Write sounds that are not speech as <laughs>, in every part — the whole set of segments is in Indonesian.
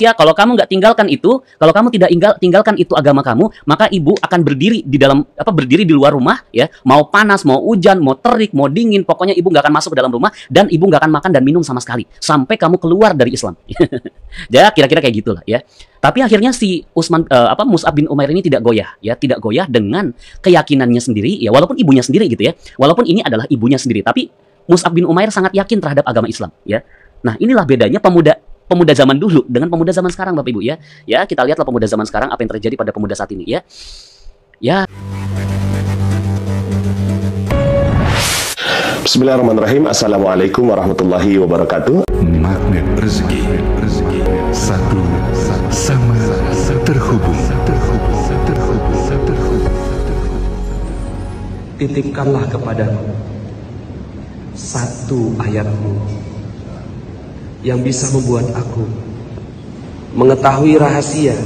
Ya kalau kamu nggak tinggalkan itu kalau kamu tidak tinggal tinggalkan itu agama kamu maka ibu akan berdiri di dalam apa berdiri di luar rumah ya mau panas mau hujan mau terik mau dingin pokoknya ibu nggak akan masuk ke dalam rumah dan ibu nggak akan makan dan minum sama sekali sampai kamu keluar dari Islam <laughs> ya kira-kira kayak gitulah ya tapi akhirnya si Usman uh, apa Mus'ab bin Umair ini tidak goyah ya, tidak goyah dengan keyakinannya sendiri ya walaupun ibunya sendiri gitu ya. Walaupun ini adalah ibunya sendiri tapi Mus'ab bin Umair sangat yakin terhadap agama Islam ya. Nah, inilah bedanya pemuda pemuda zaman dulu dengan pemuda zaman sekarang Bapak Ibu ya. Ya, kita lihatlah pemuda zaman sekarang apa yang terjadi pada pemuda saat ini ya. Ya. Bismillahirrahmanirrahim. Assalamualaikum warahmatullahi wabarakatuh. Magnet rezeki. Rezeki satu sama terhubung. Titipkanlah kepadamu satu ayatmu yang bisa membuat aku mengetahui rahasia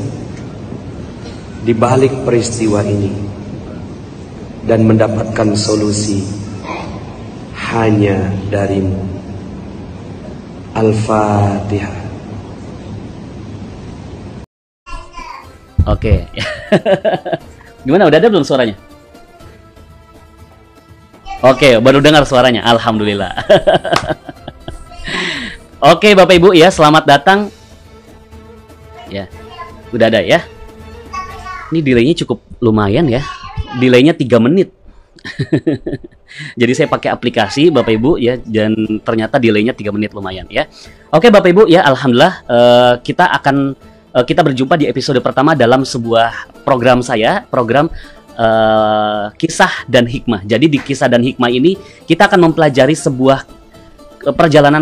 di balik peristiwa ini dan mendapatkan solusi hanya darimu. Al-Fatihah. Oke. <laughs> Gimana udah ada belum suaranya? Oke, baru dengar suaranya. Alhamdulillah. <laughs> Oke, Bapak Ibu ya, selamat datang. Ya. Udah ada ya. Ini delaynya cukup lumayan ya. Delaynya 3 menit. <laughs> Jadi saya pakai aplikasi Bapak Ibu ya dan ternyata delaynya 3 menit lumayan ya. Oke Bapak Ibu ya alhamdulillah uh, kita akan uh, kita berjumpa di episode pertama dalam sebuah program saya, program uh, kisah dan hikmah. Jadi di kisah dan hikmah ini kita akan mempelajari sebuah perjalanan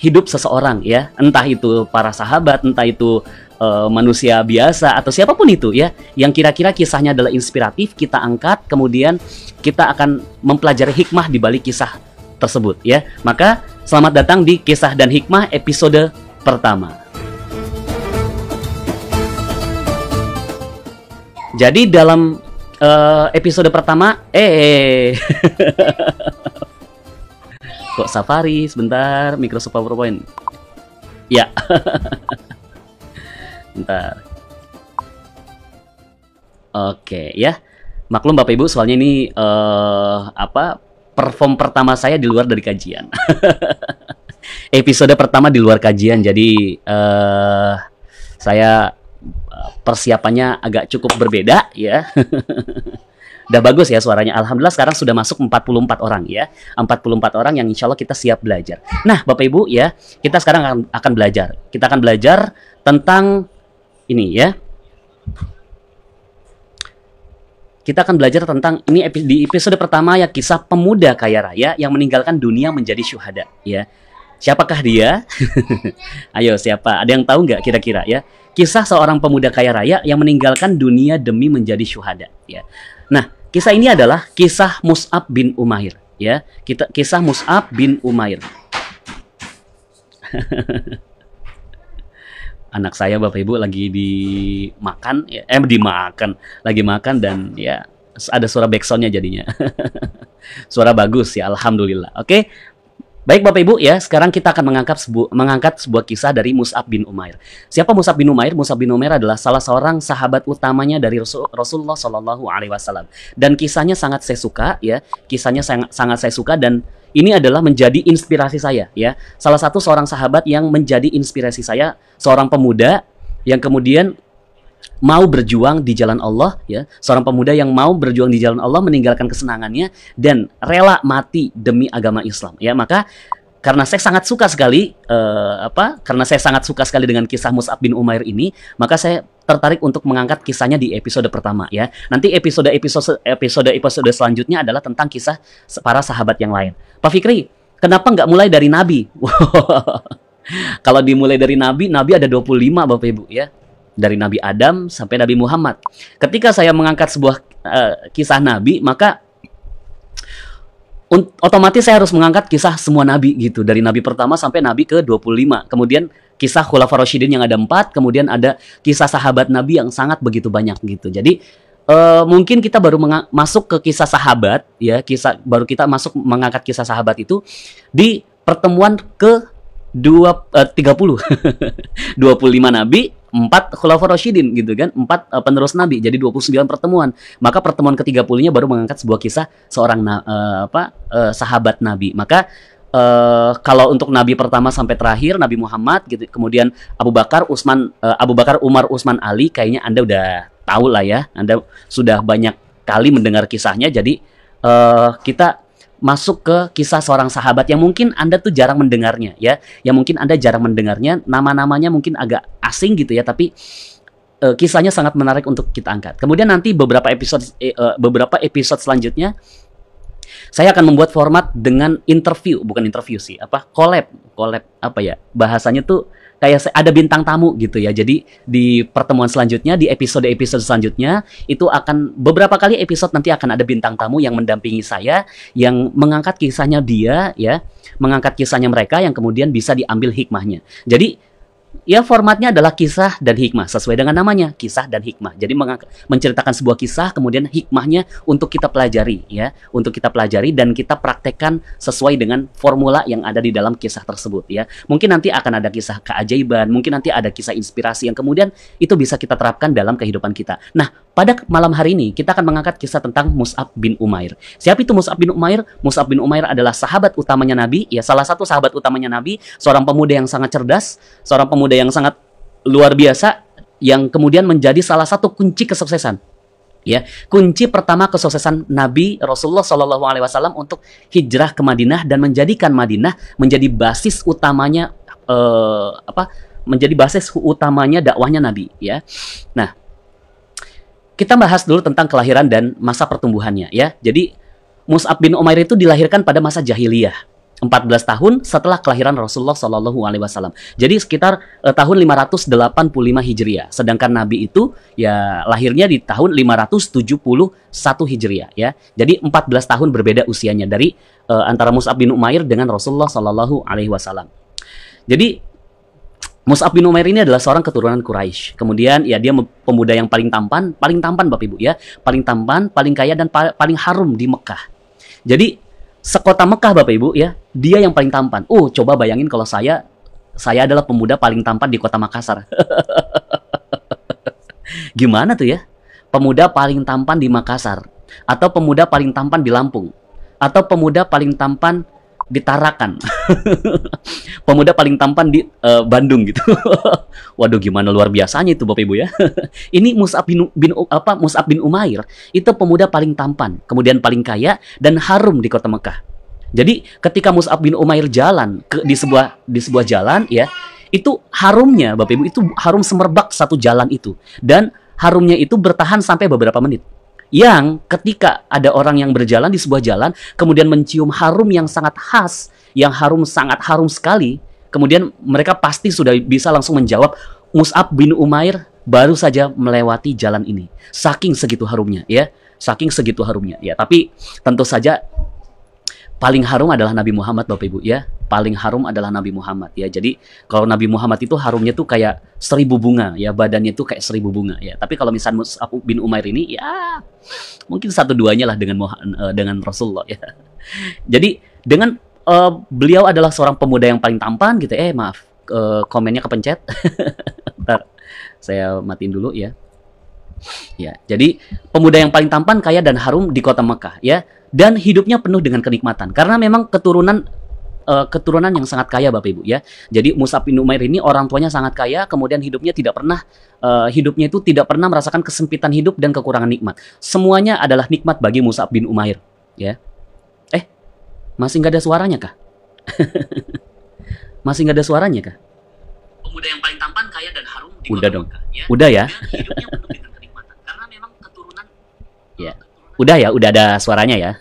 hidup seseorang ya, entah itu para sahabat, entah itu uh, manusia biasa atau siapapun itu ya, yang kira-kira kisahnya adalah inspiratif, kita angkat, kemudian kita akan mempelajari hikmah di balik kisah tersebut ya. Maka selamat datang di Kisah dan Hikmah episode pertama. Jadi dalam uh, episode pertama eh <laughs> kok Safari sebentar Microsoft PowerPoint ya <laughs> bentar oke ya maklum bapak ibu soalnya ini uh, apa perform pertama saya di luar dari kajian <laughs> episode pertama di luar kajian jadi uh, saya eh, persiapannya agak cukup berbeda ya <laughs> udah bagus ya suaranya. Alhamdulillah sekarang sudah masuk 44 orang ya. 44 orang yang insya Allah kita siap belajar. Nah Bapak Ibu ya, kita sekarang akan, akan belajar. Kita akan belajar tentang ini ya. Kita akan belajar tentang ini di episode pertama ya kisah pemuda kaya raya yang meninggalkan dunia menjadi syuhada ya. Siapakah dia? <laughs> Ayo siapa? Ada yang tahu nggak kira-kira ya? Kisah seorang pemuda kaya raya yang meninggalkan dunia demi menjadi syuhada ya. Nah, Kisah ini adalah kisah Mus'ab bin Umair, ya. Kita kisah Mus'ab bin Umair. <laughs> Anak saya Bapak Ibu lagi dimakan ya, eh dimakan, lagi makan dan ya ada suara backsoundnya jadinya. <laughs> suara bagus ya alhamdulillah. Oke, Baik Bapak Ibu ya, sekarang kita akan mengangkat sebu mengangkat sebuah kisah dari Mus'ab bin Umair. Siapa Mus'ab bin Umair? Mus'ab bin Umair adalah salah seorang sahabat utamanya dari Rasul Rasulullah Shallallahu alaihi wasallam. Dan kisahnya sangat saya suka ya, kisahnya sangat sangat saya suka dan ini adalah menjadi inspirasi saya ya. Salah satu seorang sahabat yang menjadi inspirasi saya, seorang pemuda yang kemudian mau berjuang di jalan Allah ya seorang pemuda yang mau berjuang di jalan Allah meninggalkan kesenangannya dan rela mati demi agama Islam ya maka karena saya sangat suka sekali uh, apa karena saya sangat suka sekali dengan kisah Mus'ab bin Umair ini maka saya tertarik untuk mengangkat kisahnya di episode pertama ya. Nanti episode episode episode episode selanjutnya adalah tentang kisah para sahabat yang lain. Pak Fikri, kenapa nggak mulai dari Nabi? <laughs> Kalau dimulai dari Nabi, Nabi ada 25 Bapak Ibu ya dari Nabi Adam sampai Nabi Muhammad. Ketika saya mengangkat sebuah uh, kisah Nabi, maka otomatis saya harus mengangkat kisah semua nabi gitu dari nabi pertama sampai nabi ke 25 kemudian kisah khulafa Rashidin yang ada empat kemudian ada kisah sahabat nabi yang sangat begitu banyak gitu jadi uh, mungkin kita baru masuk ke kisah sahabat ya kisah baru kita masuk mengangkat kisah sahabat itu di pertemuan ke dua eh, tiga puluh <laughs> dua puluh lima nabi empat khulafur Rashidin gitu kan empat uh, penerus nabi jadi 29 pertemuan maka pertemuan ke-30-nya baru mengangkat sebuah kisah seorang uh, apa uh, sahabat nabi maka uh, kalau untuk nabi pertama sampai terakhir nabi Muhammad gitu kemudian Abu Bakar usman uh, Abu Bakar Umar usman Ali kayaknya Anda udah tahu lah ya Anda sudah banyak kali mendengar kisahnya jadi uh, kita masuk ke kisah seorang sahabat yang mungkin Anda tuh jarang mendengarnya ya. Yang mungkin Anda jarang mendengarnya, nama-namanya mungkin agak asing gitu ya, tapi uh, kisahnya sangat menarik untuk kita angkat. Kemudian nanti beberapa episode uh, beberapa episode selanjutnya saya akan membuat format dengan interview, bukan interview sih, apa collab, collab apa ya? Bahasanya tuh kayak ada bintang tamu gitu ya. Jadi di pertemuan selanjutnya, di episode-episode selanjutnya itu akan beberapa kali episode nanti akan ada bintang tamu yang mendampingi saya yang mengangkat kisahnya dia ya, mengangkat kisahnya mereka yang kemudian bisa diambil hikmahnya. Jadi ya formatnya adalah kisah dan hikmah sesuai dengan namanya kisah dan hikmah jadi menceritakan sebuah kisah kemudian hikmahnya untuk kita pelajari ya untuk kita pelajari dan kita praktekkan sesuai dengan formula yang ada di dalam kisah tersebut ya mungkin nanti akan ada kisah keajaiban mungkin nanti ada kisah inspirasi yang kemudian itu bisa kita terapkan dalam kehidupan kita nah pada malam hari ini kita akan mengangkat kisah tentang Mus'ab bin Umair. Siapa itu Mus'ab bin Umair? Mus'ab bin Umair adalah sahabat utamanya Nabi, ya salah satu sahabat utamanya Nabi, seorang pemuda yang sangat cerdas, seorang pemuda yang sangat luar biasa yang kemudian menjadi salah satu kunci kesuksesan. Ya, kunci pertama kesuksesan Nabi Rasulullah Shallallahu Alaihi Wasallam untuk hijrah ke Madinah dan menjadikan Madinah menjadi basis utamanya eh, apa? Menjadi basis utamanya dakwahnya Nabi. Ya, nah kita bahas dulu tentang kelahiran dan masa pertumbuhannya ya. Jadi Mus'ab bin Umair itu dilahirkan pada masa jahiliyah. 14 tahun setelah kelahiran Rasulullah Shallallahu Alaihi Wasallam. Jadi sekitar eh, tahun 585 Hijriah. Sedangkan Nabi itu ya lahirnya di tahun 571 Hijriah ya. Jadi 14 tahun berbeda usianya dari eh, antara Mus'ab bin Umair dengan Rasulullah Shallallahu Alaihi Wasallam. Jadi Mus'ab bin Umair ini adalah seorang keturunan Quraisy. Kemudian ya dia pemuda yang paling tampan, paling tampan Bapak Ibu ya, paling tampan, paling kaya dan paling harum di Mekah. Jadi sekota Mekah Bapak Ibu ya, dia yang paling tampan. Uh, coba bayangin kalau saya saya adalah pemuda paling tampan di kota Makassar. <laughs> Gimana tuh ya? Pemuda paling tampan di Makassar atau pemuda paling tampan di Lampung atau pemuda paling tampan ditarakan <laughs> Pemuda paling tampan di uh, Bandung gitu. <laughs> Waduh gimana luar biasanya itu Bapak Ibu ya. <laughs> Ini Mus'ab bin, bin apa Mus'ab bin Umair itu pemuda paling tampan, kemudian paling kaya dan harum di kota Mekah. Jadi ketika Mus'ab bin Umair jalan ke, di sebuah di sebuah jalan ya, itu harumnya Bapak Ibu itu harum semerbak satu jalan itu dan harumnya itu bertahan sampai beberapa menit yang ketika ada orang yang berjalan di sebuah jalan kemudian mencium harum yang sangat khas, yang harum sangat harum sekali, kemudian mereka pasti sudah bisa langsung menjawab Mus'ab bin Umair baru saja melewati jalan ini. Saking segitu harumnya ya, saking segitu harumnya ya. Tapi tentu saja paling harum adalah Nabi Muhammad Bapak Ibu ya paling harum adalah Nabi Muhammad ya. Jadi kalau Nabi Muhammad itu harumnya tuh kayak seribu bunga ya, badannya tuh kayak seribu bunga ya. Tapi kalau misalnya Mus'ab bin Umair ini ya mungkin satu duanya lah dengan eh, dengan Rasulullah ya. <laughs> Jadi dengan uh, beliau adalah seorang pemuda yang paling tampan gitu. Eh maaf, uh, komennya kepencet. Bentar. <laughs> Saya matiin dulu ya. Ya, jadi pemuda yang paling tampan, kaya dan harum di kota Mekah ya dan hidupnya penuh dengan kenikmatan karena memang keturunan uh, keturunan yang sangat kaya Bapak Ibu ya. Jadi Musa bin Umair ini orang tuanya sangat kaya, kemudian hidupnya tidak pernah uh, hidupnya itu tidak pernah merasakan kesempitan hidup dan kekurangan nikmat. Semuanya adalah nikmat bagi Musa bin Umair ya. Eh, masih nggak ada suaranya kah? <laughs> masih nggak ada suaranya kah? Pemuda yang paling tampan, kaya dan harum di Udah dong. Maka, ya. Udah ya. <laughs> ya. udah ya, udah ada suaranya ya. <laughs>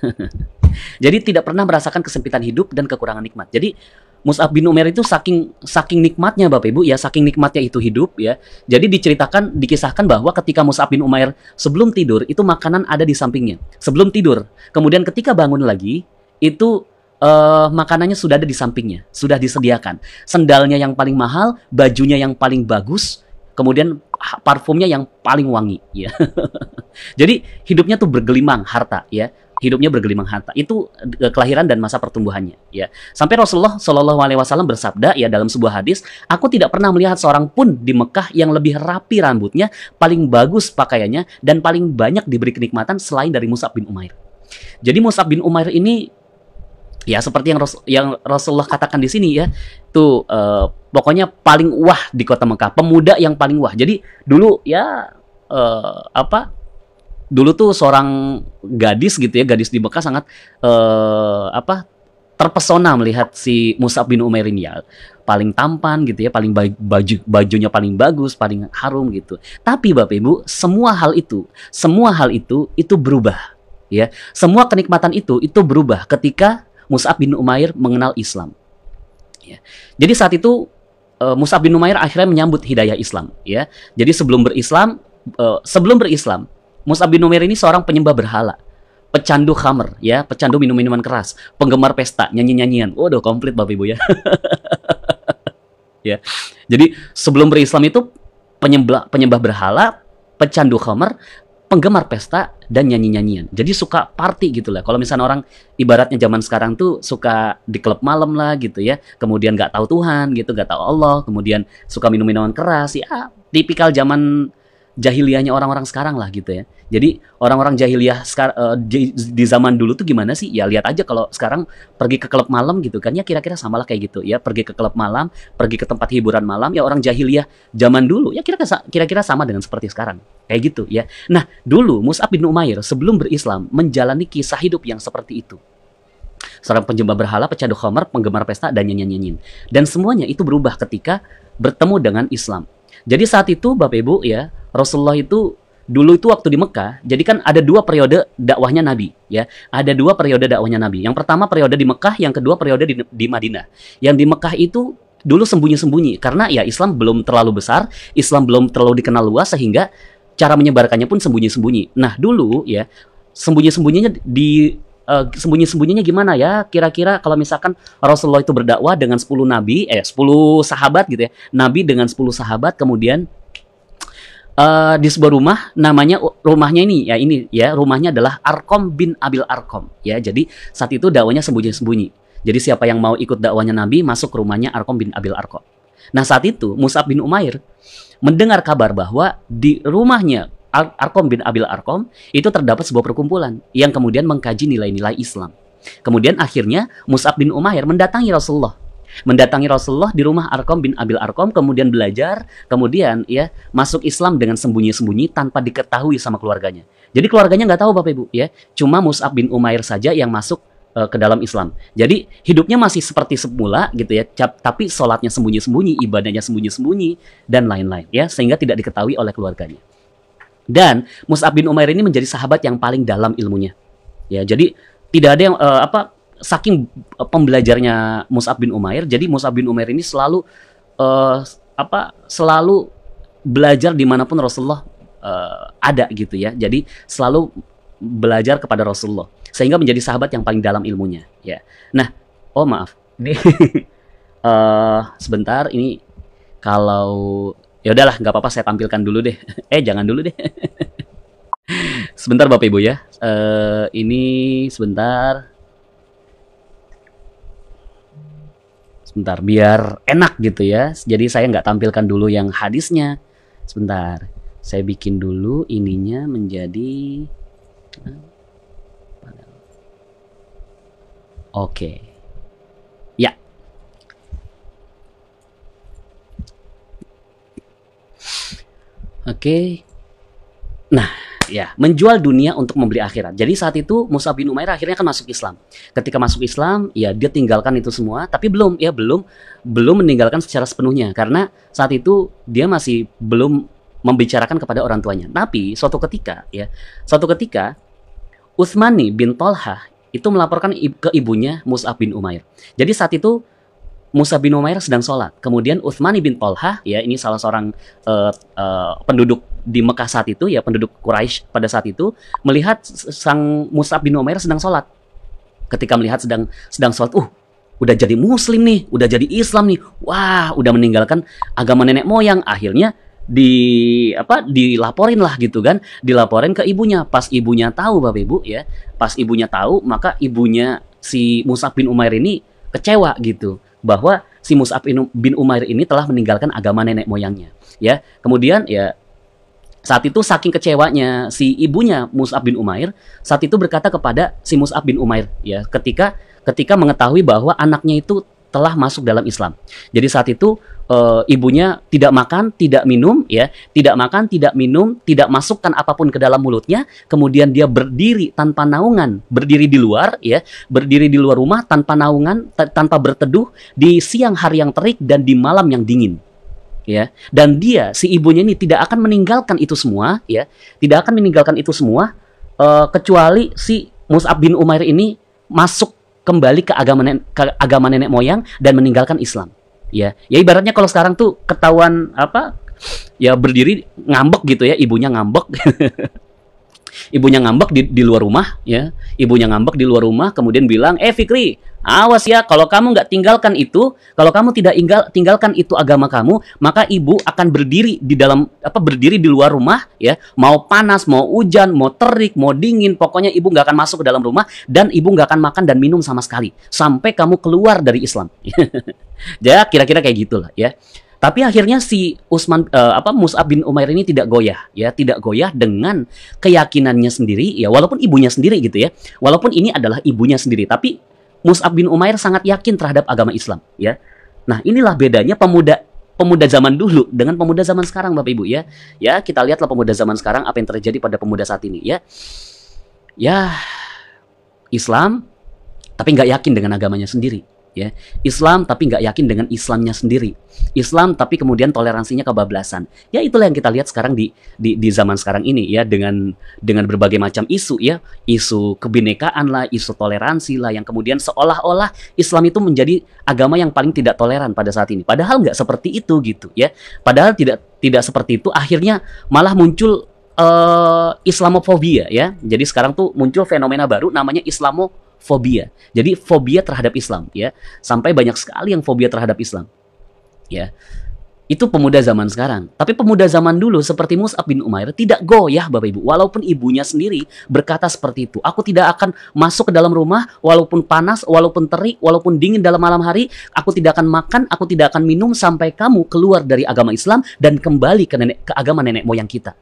Jadi tidak pernah merasakan kesempitan hidup dan kekurangan nikmat. Jadi Mus'ab bin Umair itu saking saking nikmatnya Bapak Ibu ya, saking nikmatnya itu hidup ya. Jadi diceritakan dikisahkan bahwa ketika Mus'ab bin Umair sebelum tidur itu makanan ada di sampingnya. Sebelum tidur. Kemudian ketika bangun lagi itu uh, makanannya sudah ada di sampingnya, sudah disediakan. Sendalnya yang paling mahal, bajunya yang paling bagus, kemudian parfumnya yang paling wangi ya. <laughs> Jadi hidupnya tuh bergelimang harta ya hidupnya bergelimang harta. Itu e, kelahiran dan masa pertumbuhannya, ya. Sampai Rasulullah Shallallahu alaihi wasallam bersabda ya dalam sebuah hadis, aku tidak pernah melihat seorang pun di Mekah yang lebih rapi rambutnya, paling bagus pakaiannya dan paling banyak diberi kenikmatan selain dari Mus'ab bin Umair. Jadi Mus'ab bin Umair ini ya seperti yang Ras yang Rasulullah katakan di sini ya tuh uh, e, pokoknya paling wah di kota Mekah pemuda yang paling wah jadi dulu ya uh, apa dulu tuh seorang gadis gitu ya, gadis di Mekah sangat uh, apa terpesona melihat si Musab bin Umair ini ya. Paling tampan gitu ya, paling baju bajunya paling bagus, paling harum gitu. Tapi Bapak Ibu, semua hal itu, semua hal itu itu berubah ya. Semua kenikmatan itu itu berubah ketika Musab bin Umair mengenal Islam. Ya. Jadi saat itu uh, Musab bin Umair akhirnya menyambut hidayah Islam ya. Jadi sebelum berislam eh, sebelum berislam Mus'ab bin Umair ini seorang penyembah berhala pecandu khamer ya, pecandu minum-minuman keras, penggemar pesta, nyanyi-nyanyian. Waduh, komplit Bapak Ibu ya. <laughs> ya. Jadi sebelum berislam itu penyembah penyembah berhala, pecandu khamer, penggemar pesta dan nyanyi-nyanyian. Jadi suka party gitu lah. Kalau misalnya orang ibaratnya zaman sekarang tuh suka di klub malam lah gitu ya. Kemudian gak tahu Tuhan gitu, gak tahu Allah, kemudian suka minum-minuman keras ya. Tipikal zaman jahiliahnya orang-orang sekarang lah gitu ya. Jadi orang-orang jahiliah eh, di, zaman dulu tuh gimana sih? Ya lihat aja kalau sekarang pergi ke klub malam gitu kan ya kira-kira sama lah kayak gitu ya. Pergi ke klub malam, pergi ke tempat hiburan malam ya orang jahiliah zaman dulu ya kira-kira sama dengan seperti sekarang. Kayak gitu ya. Nah, dulu Mus'ab bin Umair sebelum berislam menjalani kisah hidup yang seperti itu seorang penjembah berhala, pecandu khamar, penggemar pesta, dan nyanyi-nyanyiin. Dan semuanya itu berubah ketika bertemu dengan Islam. Jadi saat itu Bapak Ibu ya, Rasulullah itu dulu itu waktu di Mekah, jadi kan ada dua periode dakwahnya Nabi, ya. Ada dua periode dakwahnya Nabi. Yang pertama periode di Mekah, yang kedua periode di, di Madinah. Yang di Mekah itu dulu sembunyi-sembunyi karena ya Islam belum terlalu besar, Islam belum terlalu dikenal luas sehingga cara menyebarkannya pun sembunyi-sembunyi. Nah, dulu ya sembunyi-sembunyinya di uh, sembunyi-sembunyinya gimana ya? Kira-kira kalau misalkan Rasulullah itu berdakwah dengan 10 nabi, eh 10 sahabat gitu ya. Nabi dengan 10 sahabat kemudian uh, di sebuah rumah namanya oh, rumahnya ini ya ini ya rumahnya adalah Arkom bin Abil Arkom ya jadi saat itu dakwanya sembunyi-sembunyi jadi siapa yang mau ikut dakwanya Nabi masuk ke rumahnya Arkom bin Abil Arkom nah saat itu Mus'ab bin Umair mendengar kabar bahwa di rumahnya Arkom bin Abil Arkom itu terdapat sebuah perkumpulan yang kemudian mengkaji nilai-nilai Islam. Kemudian akhirnya Mus'ab bin Umair mendatangi Rasulullah mendatangi Rasulullah di rumah Arkom bin Abil Arkom kemudian belajar kemudian ya masuk Islam dengan sembunyi-sembunyi tanpa diketahui sama keluarganya jadi keluarganya nggak tahu bapak ibu ya cuma Mus'ab bin Umair saja yang masuk eh, ke dalam Islam jadi hidupnya masih seperti semula gitu ya tapi sholatnya sembunyi-sembunyi ibadahnya sembunyi-sembunyi dan lain-lain ya sehingga tidak diketahui oleh keluarganya dan Mus'ab bin Umair ini menjadi sahabat yang paling dalam ilmunya. Ya, jadi tidak ada yang uh, apa saking eh, pembelajarnya Mus'ab bin Umair, jadi Mus'ab bin Umair ini selalu uh, apa selalu belajar dimanapun Rasulullah uh, ada gitu ya. Jadi selalu belajar kepada Rasulullah sehingga menjadi sahabat yang paling dalam ilmunya ya. Nah, oh maaf. Ini uh, <laughs> sebentar ini kalau ya udahlah nggak apa-apa saya tampilkan dulu deh <laughs> eh jangan dulu deh <laughs> sebentar bapak ibu ya uh, ini sebentar sebentar biar enak gitu ya jadi saya nggak tampilkan dulu yang hadisnya sebentar saya bikin dulu ininya menjadi eh, oke okay. Oke. Okay. Nah, ya, menjual dunia untuk membeli akhirat. Jadi saat itu Musa bin Umair akhirnya kan masuk Islam. Ketika masuk Islam, ya dia tinggalkan itu semua, tapi belum ya belum belum meninggalkan secara sepenuhnya karena saat itu dia masih belum membicarakan kepada orang tuanya. Tapi suatu ketika ya, suatu ketika Utsmani bin Tolha itu melaporkan ke ibunya Musa bin Umair. Jadi saat itu Musa bin Umair sedang sholat. Kemudian Uthmani bin Tolha, ya ini salah seorang uh, uh, penduduk di Mekah saat itu, ya penduduk Quraisy pada saat itu melihat sang Musa bin Umair sedang sholat. Ketika melihat sedang sedang sholat, uh, udah jadi Muslim nih, udah jadi Islam nih, wah, udah meninggalkan agama nenek moyang. Akhirnya di apa dilaporin lah gitu kan dilaporin ke ibunya pas ibunya tahu bapak ibu ya pas ibunya tahu maka ibunya si Musa bin Umair ini kecewa gitu bahwa si Mus'ab bin Umair ini telah meninggalkan agama nenek moyangnya ya kemudian ya saat itu saking kecewanya si ibunya Mus'ab bin Umair saat itu berkata kepada si Mus'ab bin Umair ya ketika ketika mengetahui bahwa anaknya itu telah masuk dalam Islam. Jadi saat itu e, ibunya tidak makan, tidak minum, ya, tidak makan, tidak minum, tidak masukkan apapun ke dalam mulutnya. Kemudian dia berdiri tanpa naungan, berdiri di luar, ya, berdiri di luar rumah tanpa naungan, tanpa berteduh di siang hari yang terik dan di malam yang dingin. Ya, dan dia si ibunya ini tidak akan meninggalkan itu semua, ya, tidak akan meninggalkan itu semua e, kecuali si Mus'ab bin Umair ini masuk kembali ke agama nenek, ke agama nenek moyang dan meninggalkan Islam. Ya, ya ibaratnya kalau sekarang tuh ketahuan apa? Ya berdiri ngambek gitu ya, ibunya ngambek. <laughs> ibunya ngambek di, di luar rumah ya ibunya ngambek di luar rumah kemudian bilang eh Fikri awas ya kalau kamu nggak tinggalkan itu kalau kamu tidak tinggal tinggalkan itu agama kamu maka ibu akan berdiri di dalam apa berdiri di luar rumah ya mau panas mau hujan mau terik mau dingin pokoknya ibu nggak akan masuk ke dalam rumah dan ibu nggak akan makan dan minum sama sekali sampai kamu keluar dari Islam <laughs> ya kira-kira kayak gitulah ya tapi akhirnya si Usman uh, apa Mus'ab bin Umair ini tidak goyah ya, tidak goyah dengan keyakinannya sendiri ya walaupun ibunya sendiri gitu ya. Walaupun ini adalah ibunya sendiri tapi Mus'ab bin Umair sangat yakin terhadap agama Islam ya. Nah, inilah bedanya pemuda pemuda zaman dulu dengan pemuda zaman sekarang Bapak Ibu ya. Ya, kita lihatlah pemuda zaman sekarang apa yang terjadi pada pemuda saat ini ya. Ya Islam tapi nggak yakin dengan agamanya sendiri ya Islam tapi nggak yakin dengan Islamnya sendiri Islam tapi kemudian toleransinya kebablasan ya itulah yang kita lihat sekarang di di, di zaman sekarang ini ya dengan dengan berbagai macam isu ya isu kebinekaan lah isu toleransi lah yang kemudian seolah-olah Islam itu menjadi agama yang paling tidak toleran pada saat ini padahal nggak seperti itu gitu ya padahal tidak tidak seperti itu akhirnya malah muncul uh, Islamofobia ya jadi sekarang tuh muncul fenomena baru namanya Islamofobia fobia. Jadi fobia terhadap Islam ya. Sampai banyak sekali yang fobia terhadap Islam. Ya. Itu pemuda zaman sekarang. Tapi pemuda zaman dulu seperti Mus'ab bin Umair tidak goyah Bapak Ibu. Walaupun ibunya sendiri berkata seperti itu. Aku tidak akan masuk ke dalam rumah walaupun panas, walaupun terik, walaupun dingin dalam malam hari. Aku tidak akan makan, aku tidak akan minum sampai kamu keluar dari agama Islam dan kembali ke, nenek, ke agama nenek moyang kita.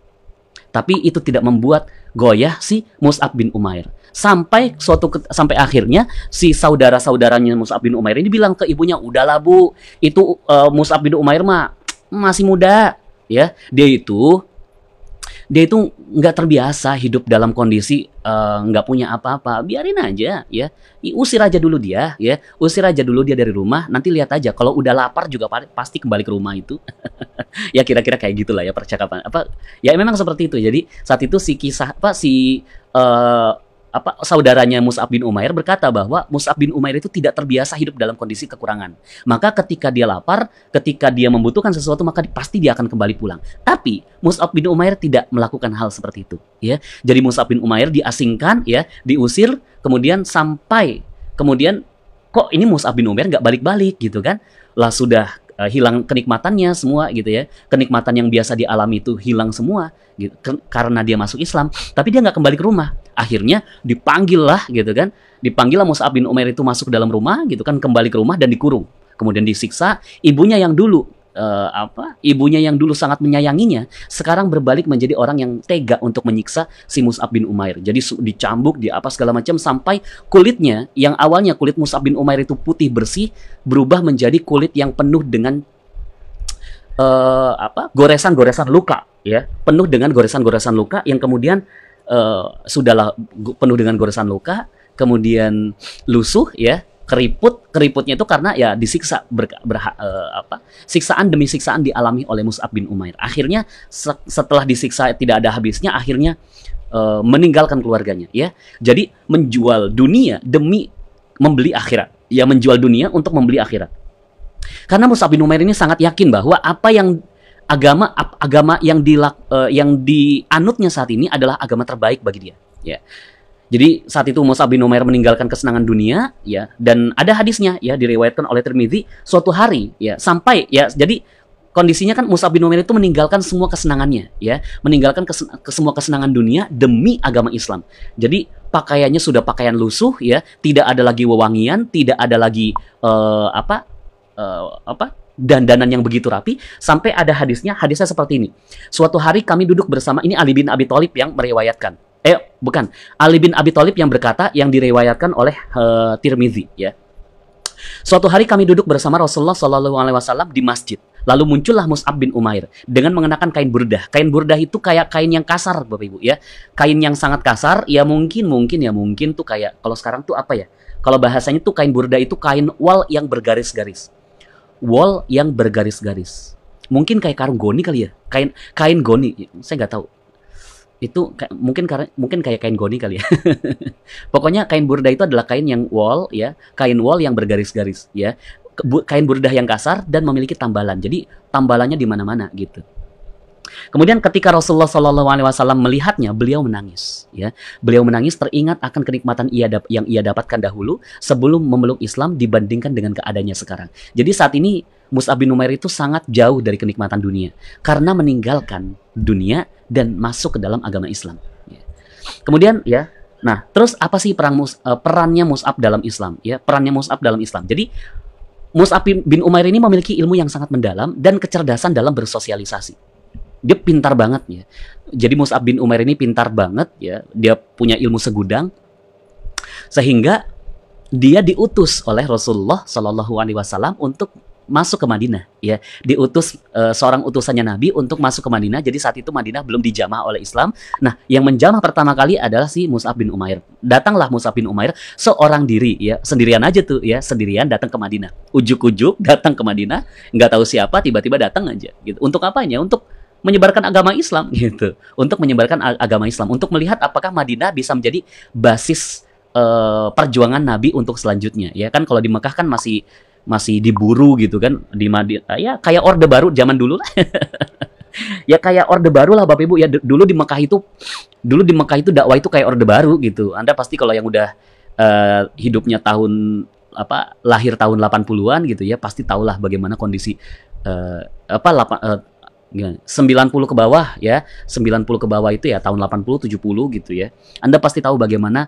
Tapi itu tidak membuat goyah si Mus'ab bin Umair. Sampai suatu sampai akhirnya si saudara-saudaranya Mus'ab bin Umair ini bilang ke ibunya, "Udahlah, Bu, itu uh, Mus'ab bin Umair mah masih muda." Ya, dia itu dia itu nggak terbiasa hidup dalam kondisi eh, nggak uh, punya apa-apa biarin aja ya usir aja dulu dia ya usir aja dulu dia dari rumah nanti lihat aja kalau udah lapar juga pasti kembali ke rumah itu <laughs> ya kira-kira kayak gitulah ya percakapan apa ya memang seperti itu jadi saat itu si kisah apa si uh, apa saudaranya Mus'ab bin Umair berkata bahwa Mus'ab bin Umair itu tidak terbiasa hidup dalam kondisi kekurangan. Maka ketika dia lapar, ketika dia membutuhkan sesuatu maka pasti dia akan kembali pulang. Tapi Mus'ab bin Umair tidak melakukan hal seperti itu, ya. Jadi Mus'ab bin Umair diasingkan ya, diusir, kemudian sampai kemudian kok ini Mus'ab bin Umair nggak balik-balik gitu kan? Lah sudah eh, hilang kenikmatannya semua gitu ya kenikmatan yang biasa dialami itu hilang semua gitu karena dia masuk Islam tapi dia nggak kembali ke rumah akhirnya dipanggil lah gitu kan dipanggil lah Mus'ab bin Umair itu masuk dalam rumah gitu kan kembali ke rumah dan dikurung kemudian disiksa ibunya yang dulu uh, apa ibunya yang dulu sangat menyayanginya sekarang berbalik menjadi orang yang tega untuk menyiksa si Mus'ab bin Umair. Jadi dicambuk di apa segala macam sampai kulitnya yang awalnya kulit Mus'ab bin Umair itu putih bersih berubah menjadi kulit yang penuh dengan uh, apa goresan-goresan luka ya, penuh dengan goresan-goresan luka yang kemudian Eh, sudahlah penuh dengan goresan luka, kemudian lusuh ya, keriput keriputnya itu karena ya disiksa ber, ber, uh, eh, apa siksaan demi siksaan dialami oleh Mus'ab bin Umair akhirnya setelah disiksa tidak ada habisnya akhirnya uh, meninggalkan keluarganya ya jadi menjual dunia demi membeli akhirat ya menjual dunia untuk membeli akhirat karena Mus'ab bin Umair ini sangat yakin bahwa apa yang agama agama yang dilak, uh, yang dianutnya saat ini adalah agama terbaik bagi dia ya jadi saat itu Musa bin Umair meninggalkan kesenangan dunia ya dan ada hadisnya ya diriwayatkan oleh Tirmidzi suatu hari ya sampai ya jadi kondisinya kan Musa bin Umair itu meninggalkan semua kesenangannya ya meninggalkan kesen ke semua kesenangan dunia demi agama Islam jadi pakaiannya sudah pakaian lusuh ya tidak ada lagi wewangian tidak ada lagi uh, apa uh, apa dandanan yang begitu rapi sampai ada hadisnya hadisnya seperti ini suatu hari kami duduk bersama ini Ali bin Abi Thalib yang meriwayatkan eh bukan Ali bin Abi Thalib yang berkata yang direwayatkan oleh uh, Tirmizi ya suatu hari kami duduk bersama Rasulullah Shallallahu Alaihi Wasallam di masjid Lalu muncullah Mus'ab bin Umair dengan mengenakan kain burdah. Kain burdah itu kayak kain yang kasar, Bapak Ibu ya. Kain yang sangat kasar, ya mungkin mungkin ya mungkin tuh kayak kalau sekarang tuh apa ya? Kalau bahasanya tuh kain burdah itu kain wal yang bergaris-garis wall yang bergaris-garis. Mungkin kayak karung goni kali ya, kain kain goni, saya nggak tahu. Itu mungkin karena mungkin kayak kain goni kali ya. <laughs> Pokoknya kain burda itu adalah kain yang wall ya, kain wall yang bergaris-garis ya. Kain burdah yang kasar dan memiliki tambalan. Jadi tambalannya di mana-mana gitu. Kemudian ketika Rasulullah Shallallahu Alaihi Wasallam melihatnya, beliau menangis. Ya, beliau menangis teringat akan kenikmatan ia yang ia dapatkan dahulu sebelum memeluk Islam dibandingkan dengan keadaannya sekarang. Jadi saat ini Mus'ab bin Umair itu sangat jauh dari kenikmatan dunia karena meninggalkan dunia dan masuk ke dalam agama Islam. Ya. Kemudian ya, nah terus apa sih perang mus, eh, perannya Mus'ab dalam Islam? Ya, perannya Mus'ab dalam Islam. Jadi Mus'ab bin Umair ini memiliki ilmu yang sangat mendalam dan kecerdasan dalam bersosialisasi dia pintar banget ya. Jadi Mus'ab bin Umar ini pintar banget ya. Dia punya ilmu segudang sehingga dia diutus oleh Rasulullah Shallallahu Alaihi Wasallam untuk masuk ke Madinah ya diutus e, seorang utusannya Nabi untuk masuk ke Madinah jadi saat itu Madinah belum dijamah oleh Islam nah yang menjamah pertama kali adalah si Mus'ab bin Umair datanglah Mus'ab bin Umair seorang diri ya sendirian aja tuh ya sendirian datang ke Madinah ujuk-ujuk datang ke Madinah nggak tahu siapa tiba-tiba datang aja gitu untuk apanya untuk menyebarkan agama Islam <laughs> gitu, untuk menyebarkan agama Islam, untuk melihat apakah Madinah bisa menjadi basis uh, perjuangan Nabi untuk selanjutnya. Ya kan kalau di Mekah kan masih masih diburu gitu kan di Madinah eh, ya kayak orde baru zaman dulu lah. <laughs> ya kayak orde baru lah Bapak Ibu ya dulu di Mekah itu dulu di Mekah itu dakwah itu kayak orde baru gitu. Anda pasti kalau yang udah uh, hidupnya tahun apa lahir tahun 80-an gitu ya pasti tahulah bagaimana kondisi uh, apa lapa, uh, sembilan 90 ke bawah ya 90 ke bawah itu ya tahun 80 70 gitu ya Anda pasti tahu bagaimana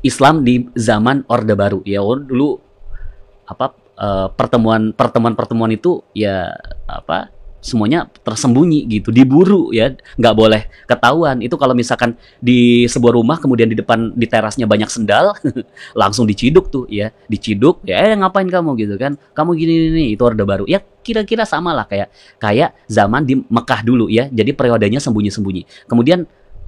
Islam di zaman Orde Baru ya oh, dulu apa eh, pertemuan pertemuan pertemuan itu ya apa semuanya tersembunyi gitu, diburu ya, nggak boleh ketahuan. Itu kalau misalkan di sebuah rumah kemudian di depan di terasnya banyak sendal, <laughs> langsung diciduk tuh ya, diciduk ya eh ngapain kamu gitu kan? Kamu gini nih itu orde baru. Ya kira-kira sama lah kayak kayak zaman di Mekah dulu ya. Jadi periodenya sembunyi-sembunyi. Kemudian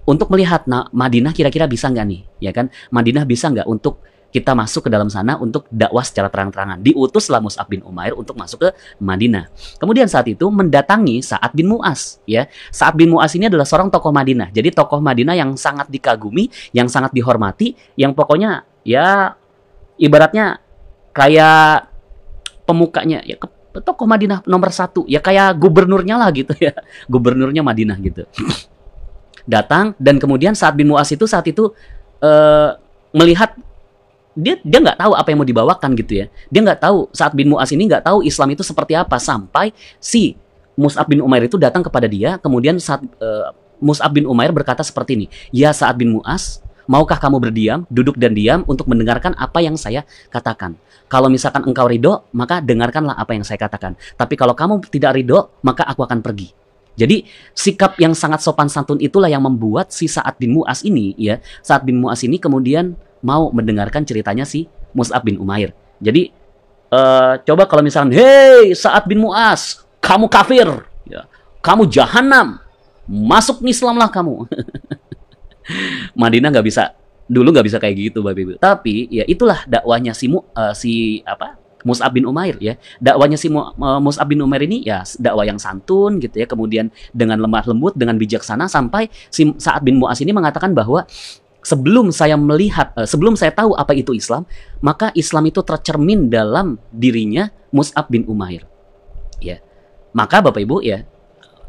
untuk melihat nah, Madinah kira-kira bisa nggak nih ya kan Madinah bisa nggak untuk kita masuk ke dalam sana untuk dakwah secara terang-terangan. Diutuslah Mus'ab bin Umair untuk masuk ke Madinah. Kemudian saat itu mendatangi Sa'ad bin Mu'as. Ya. Sa'ad bin Mu'as ini adalah seorang tokoh Madinah. Jadi tokoh Madinah yang sangat dikagumi, yang sangat dihormati, yang pokoknya ya ibaratnya kayak pemukanya, ya, tokoh Madinah nomor satu. Ya kayak gubernurnya lah gitu ya. <laughs> Gubernurnya Madinah gitu. <clears throat> Datang dan kemudian Sa'ad bin Mu'as itu saat itu uh, melihat dia dia nggak tahu apa yang mau dibawakan gitu ya. Dia nggak tahu saat bin Muas ini nggak tahu Islam itu seperti apa sampai si Mus'ab bin Umair itu datang kepada dia, kemudian saat uh, eh, Mus'ab bin Umair berkata seperti ini, "Ya saat bin Mu'as, maukah kamu berdiam, duduk dan diam untuk mendengarkan apa yang saya katakan? Kalau misalkan engkau ridho, maka dengarkanlah apa yang saya katakan. Tapi kalau kamu tidak ridho, maka aku akan pergi." Jadi sikap yang sangat sopan santun itulah yang membuat si saat bin Mu'as ini ya, saat bin Mu'as ini kemudian mau mendengarkan ceritanya si Mus'ab bin Umair. Jadi uh, coba kalau misalnya, hei Sa'ad bin Mu'as, kamu kafir, ya. kamu jahanam, masuk Islamlah kamu. <laughs> Madinah nggak bisa, dulu nggak bisa kayak gitu, bapak Tapi ya itulah dakwahnya si uh, si apa Mus'ab bin Umair ya. Dakwanya si eh, Mus'ab bin Umair ini ya dakwah yang santun gitu ya. Kemudian dengan lemah lembut, dengan bijaksana sampai si Sa'ad bin Mu'as ini mengatakan bahwa sebelum saya melihat, uh, sebelum saya tahu apa itu Islam, maka Islam itu tercermin dalam dirinya Mus'ab bin Umair. Ya. Maka Bapak Ibu ya,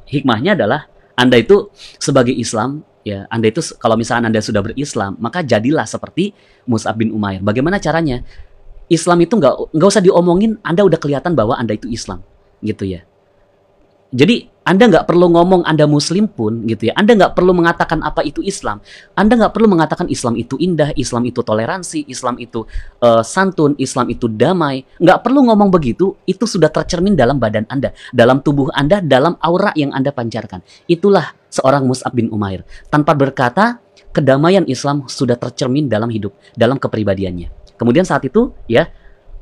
hikmahnya adalah Anda itu sebagai Islam ya, Anda itu kalau misalnya Anda sudah berislam, maka jadilah seperti Mus'ab bin Umair. Bagaimana caranya? Islam itu nggak nggak usah diomongin, Anda udah kelihatan bahwa Anda itu Islam, gitu ya. Jadi Anda nggak perlu ngomong Anda Muslim pun gitu ya. Anda nggak perlu mengatakan apa itu Islam. Anda nggak perlu mengatakan Islam itu indah, Islam itu toleransi, Islam itu uh, santun, Islam itu damai. Nggak perlu ngomong begitu. Itu sudah tercermin dalam badan Anda, dalam tubuh Anda, dalam aura yang Anda pancarkan. Itulah seorang Mus'ab bin Umair. Tanpa berkata, kedamaian Islam sudah tercermin dalam hidup, dalam kepribadiannya. Kemudian saat itu ya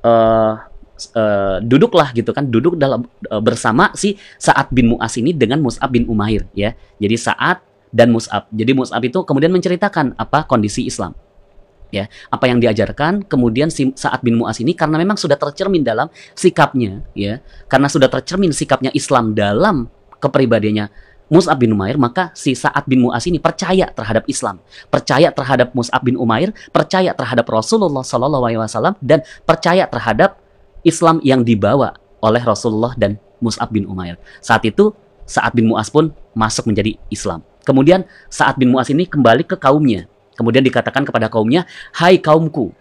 uh, Eh, duduklah gitu kan duduk dalam uh, bersama si Saat bin Muas ini dengan Mus'ab bin Umair ya. Jadi Saat dan Mus'ab. Jadi Mus'ab itu kemudian menceritakan apa kondisi Islam ya apa yang diajarkan kemudian si saat bin Mu'as ini karena memang sudah tercermin dalam sikapnya ya karena sudah tercermin sikapnya Islam dalam kepribadiannya Mus'ab bin Umair maka si Sa'ad bin Mu'as ini percaya terhadap Islam percaya terhadap Mus'ab bin Umair percaya terhadap Rasulullah saw dan percaya terhadap Islam yang dibawa oleh Rasulullah dan Mus'ab bin Umair. Saat itu Sa'ad bin Mu'az pun masuk menjadi Islam. Kemudian Sa'ad bin Mu'az ini kembali ke kaumnya. Kemudian dikatakan kepada kaumnya, "Hai kaumku,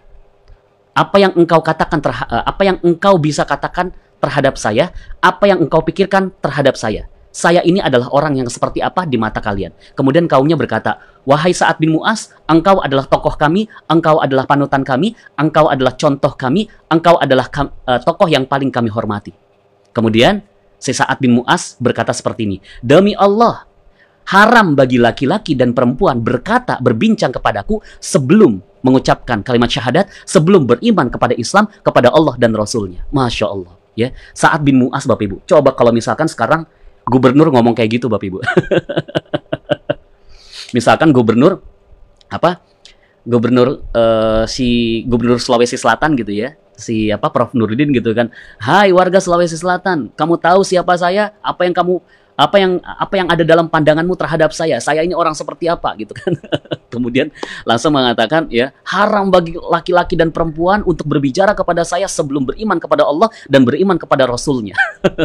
apa yang engkau katakan eh, apa yang engkau bisa katakan terhadap saya, apa yang engkau pikirkan terhadap saya?" saya ini adalah orang yang seperti apa di mata kalian. Kemudian kaumnya berkata, Wahai Sa'ad bin Mu'as, engkau adalah tokoh kami, engkau adalah panutan kami, engkau adalah contoh kami, engkau adalah kam, uh, tokoh yang paling kami hormati. Kemudian, si Sa'ad bin Mu'as berkata seperti ini, Demi Allah, haram bagi laki-laki dan perempuan berkata, berbincang kepadaku sebelum mengucapkan kalimat syahadat, sebelum beriman kepada Islam, kepada Allah dan Rasulnya. Masya Allah. Ya, Sa'ad bin Mu'as Bapak Ibu. Coba kalau misalkan sekarang gubernur ngomong kayak gitu Bapak Ibu. <laughs> Misalkan gubernur apa? Gubernur uh, si gubernur Sulawesi Selatan gitu ya. Si apa Prof Nurdin gitu kan. "Hai warga Sulawesi Selatan, kamu tahu siapa saya? Apa yang kamu apa yang apa yang ada dalam pandanganmu terhadap saya saya ini orang seperti apa gitu kan <laughs> kemudian langsung mengatakan ya haram bagi laki-laki dan perempuan untuk berbicara kepada saya sebelum beriman kepada Allah dan beriman kepada Rasulnya <laughs>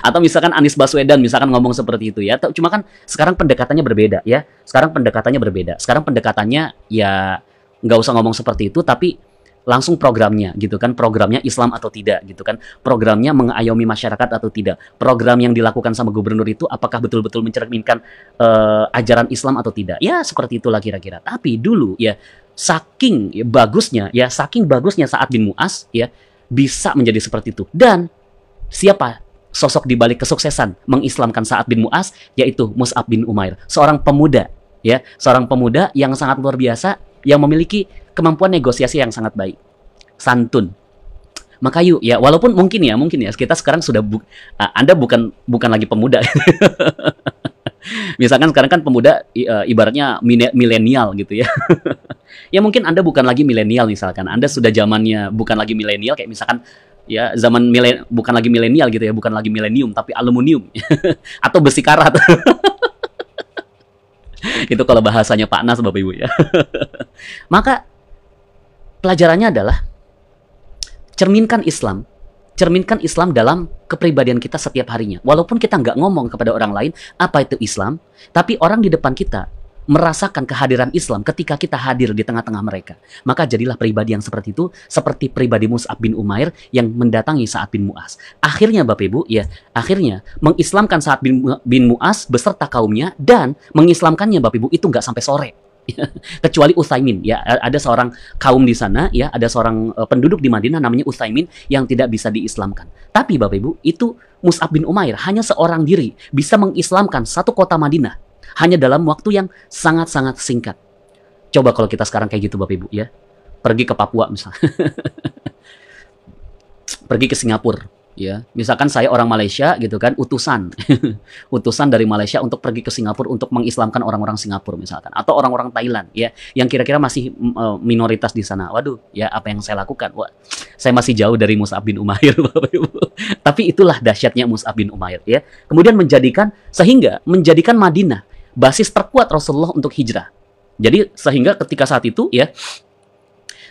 atau misalkan Anies Baswedan misalkan ngomong seperti itu ya cuma kan sekarang pendekatannya berbeda ya sekarang pendekatannya berbeda sekarang pendekatannya ya nggak usah ngomong seperti itu tapi langsung programnya gitu kan programnya Islam atau tidak gitu kan programnya mengayomi masyarakat atau tidak program yang dilakukan sama gubernur itu apakah betul-betul mencerminkan uh, ajaran Islam atau tidak ya seperti itulah kira-kira tapi dulu ya saking ya, bagusnya ya saking bagusnya saat bin Muas ya bisa menjadi seperti itu dan siapa sosok di balik kesuksesan mengislamkan Sa'ad bin Muas yaitu Mus'ab bin Umair, seorang pemuda ya, seorang pemuda yang sangat luar biasa yang memiliki kemampuan negosiasi yang sangat baik. Santun. Maka yuk ya, walaupun mungkin ya, mungkin ya kita sekarang sudah bu uh, Anda bukan bukan lagi pemuda. <laughs> Misalkan sekarang kan pemuda e, ibaratnya milenial gitu ya. <laughs> ya mungkin Anda bukan lagi milenial misalkan. Anda sudah zamannya bukan lagi milenial kayak misalkan ya zaman milen bukan lagi milenial gitu ya bukan lagi milenium tapi aluminium <laughs> atau besi karat <laughs> itu kalau bahasanya Pak Nas Bapak Ibu ya <laughs> maka pelajarannya adalah cerminkan Islam cerminkan Islam dalam kepribadian kita setiap harinya walaupun kita nggak ngomong kepada orang lain apa itu Islam tapi orang di depan kita merasakan kehadiran Islam ketika kita hadir di tengah-tengah mereka. Maka jadilah pribadi yang seperti itu, seperti pribadi Mus'ab bin Umair yang mendatangi Sa'ad bin Mu'as. Akhirnya Bapak Ibu, ya, akhirnya mengislamkan Sa'ad bin, bin Mu'as beserta kaumnya dan mengislamkannya Bapak Ibu itu nggak sampai sore <laughs> kecuali Utsaimin ya ada seorang kaum di sana ya ada seorang e, penduduk di Madinah namanya Utsaimin yang tidak bisa diislamkan tapi Bapak Ibu itu Mus'ab bin Umair hanya seorang diri bisa mengislamkan satu kota Madinah hanya dalam waktu yang sangat-sangat singkat. Coba kalau kita sekarang kayak gitu Bapak Ibu ya. Pergi ke Papua misalnya. <laughs> Pergi ke Singapura ya. Misalkan saya orang Malaysia gitu kan, utusan. <laughs> utusan dari Malaysia untuk pergi ke Singapura untuk mengislamkan orang-orang Singapura misalkan atau orang-orang Thailand ya yang kira-kira masih e, minoritas di sana. Waduh, ya apa yang saya lakukan? Wah, saya masih jauh dari Mus'ab bin Umair <laughs> Bapak Ibu. Tapi itulah dahsyatnya Mus'ab bin Umair ya. Kemudian menjadikan sehingga menjadikan Madinah basis terkuat Rasulullah untuk hijrah. Jadi sehingga ketika saat itu ya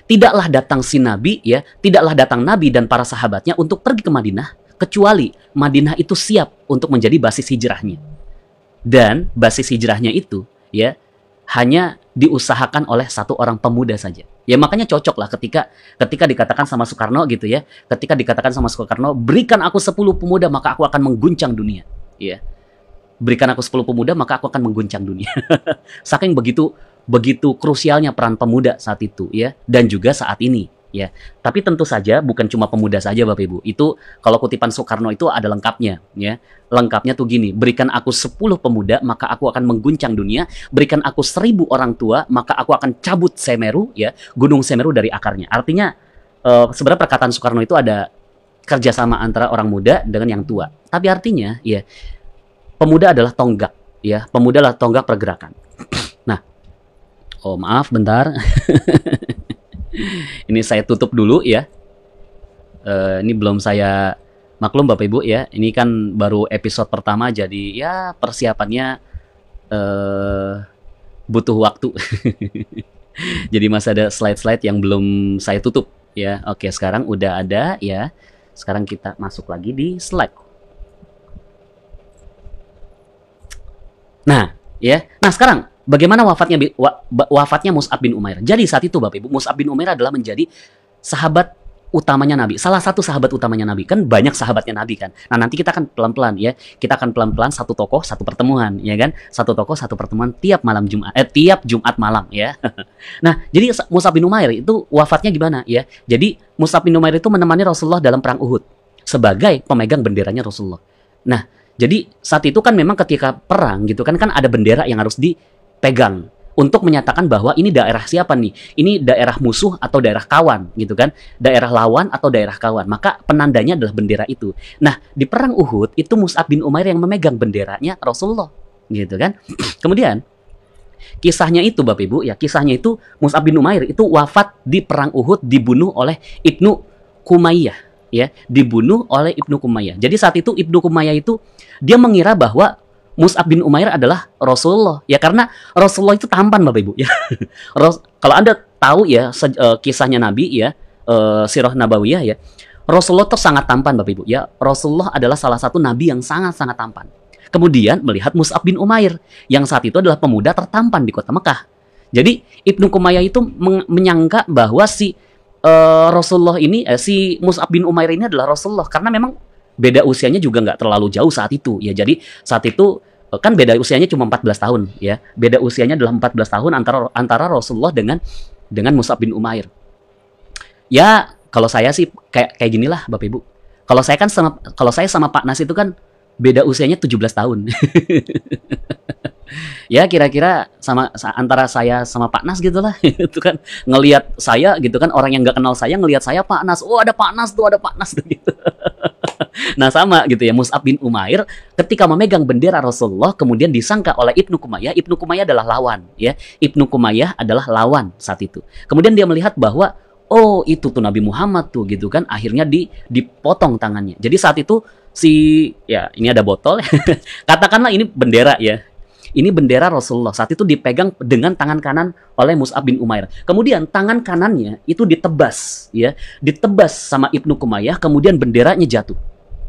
tidaklah datang si nabi ya, tidaklah datang nabi dan para sahabatnya untuk pergi ke Madinah kecuali Madinah itu siap untuk menjadi basis hijrahnya. Dan basis hijrahnya itu ya hanya diusahakan oleh satu orang pemuda saja. Ya makanya cocok lah ketika ketika dikatakan sama Soekarno gitu ya, ketika dikatakan sama Soekarno, berikan aku 10 pemuda maka aku akan mengguncang dunia. Ya berikan aku 10 pemuda maka aku akan mengguncang dunia. <laughs> Saking begitu begitu krusialnya peran pemuda saat itu ya dan juga saat ini ya. Tapi tentu saja bukan cuma pemuda saja Bapak Ibu. Itu kalau kutipan Soekarno itu ada lengkapnya ya. Lengkapnya tuh gini, berikan aku 10 pemuda maka aku akan mengguncang dunia, berikan aku 1000 orang tua maka aku akan cabut Semeru ya, Gunung Semeru dari akarnya. Artinya uh, sebenarnya perkataan Soekarno itu ada kerjasama antara orang muda dengan yang tua. Tapi artinya ya pemuda adalah tonggak ya pemuda adalah tonggak pergerakan nah oh maaf bentar <laughs> ini saya tutup dulu ya uh, ini belum saya maklum bapak ibu ya ini kan baru episode pertama jadi ya persiapannya uh, butuh waktu <laughs> jadi masih ada slide-slide yang belum saya tutup ya oke sekarang udah ada ya sekarang kita masuk lagi di slide Nah, ya. Nah, sekarang bagaimana wafatnya wafatnya Mus'ab bin Umair? Jadi saat itu Bapak Ibu, Mus'ab bin Umair adalah menjadi sahabat utamanya Nabi. Salah satu sahabat utamanya Nabi kan banyak sahabatnya Nabi kan. Nah, nanti kita akan pelan-pelan ya. Kita akan pelan-pelan satu tokoh satu pertemuan ya kan. Satu tokoh satu pertemuan tiap malam Jumat eh tiap Jumat malam ya. <laughs> nah, jadi Mus'ab bin Umair itu wafatnya gimana ya? Jadi Mus'ab bin Umair itu menemani Rasulullah dalam perang Uhud sebagai pemegang benderanya Rasulullah. Nah, jadi saat itu kan memang ketika perang gitu kan kan ada bendera yang harus dipegang untuk menyatakan bahwa ini daerah siapa nih? Ini daerah musuh atau daerah kawan gitu kan? Daerah lawan atau daerah kawan. Maka penandanya adalah bendera itu. Nah, di perang Uhud itu Mus'ab bin Umair yang memegang benderanya Rasulullah gitu kan. <clears throat> Kemudian kisahnya itu Bapak Ibu ya, kisahnya itu Mus'ab bin Umair itu wafat di perang Uhud dibunuh oleh Ibnu Kumayyah ya dibunuh oleh Ibnu Kumayyah. Jadi saat itu Ibnu Kumayyah itu dia mengira bahwa Mus'ab bin Umair adalah Rasulullah ya karena Rasulullah itu tampan Bapak Ibu ya. <laughs> kalau Anda tahu ya eh, kisahnya Nabi ya uh, sirah nabawiyah ya. Rasulullah itu sangat tampan Bapak Ibu ya. Rasulullah adalah salah satu nabi yang sangat-sangat tampan. Kemudian melihat Mus'ab bin Umair yang saat itu adalah pemuda tertampan di kota Mekah. Jadi Ibnu Kumayyah itu menyangka bahwa si uh, Rasulullah ini eh, si Mus'ab bin Umair ini adalah Rasulullah karena memang beda usianya juga nggak terlalu jauh saat itu ya jadi saat itu eh, kan beda usianya cuma 14 tahun ya beda usianya adalah 14 tahun antara antara Rasulullah dengan dengan Mus'ab bin Umair ya kalau saya sih kayak kayak ginilah Bapak Ibu kalau saya kan sama kalau saya sama Pak Nas itu kan beda usianya 17 tahun <laughs> ya kira-kira sama antara saya sama Pak Nas gitulah <laughs> itu kan ngelihat saya gitu kan orang yang nggak kenal saya ngelihat saya Pak Nas oh ada Pak Nas tuh ada Pak Nas tuh <laughs> gitu nah sama gitu ya Mus'ab bin Umair ketika memegang bendera Rasulullah kemudian disangka oleh Ibnu Kumayyah Ibnu Kumayyah adalah lawan ya Ibnu Kumayyah adalah lawan saat itu kemudian dia melihat bahwa oh itu tuh Nabi Muhammad tuh gitu kan akhirnya di dipotong tangannya jadi saat itu si ya ini ada botol <laughs> katakanlah ini bendera ya ini bendera Rasulullah. Saat itu dipegang dengan tangan kanan oleh Mus'ab bin Umair. Kemudian tangan kanannya itu ditebas, ya, ditebas sama Ibnu Kumayyah. Kemudian benderanya jatuh.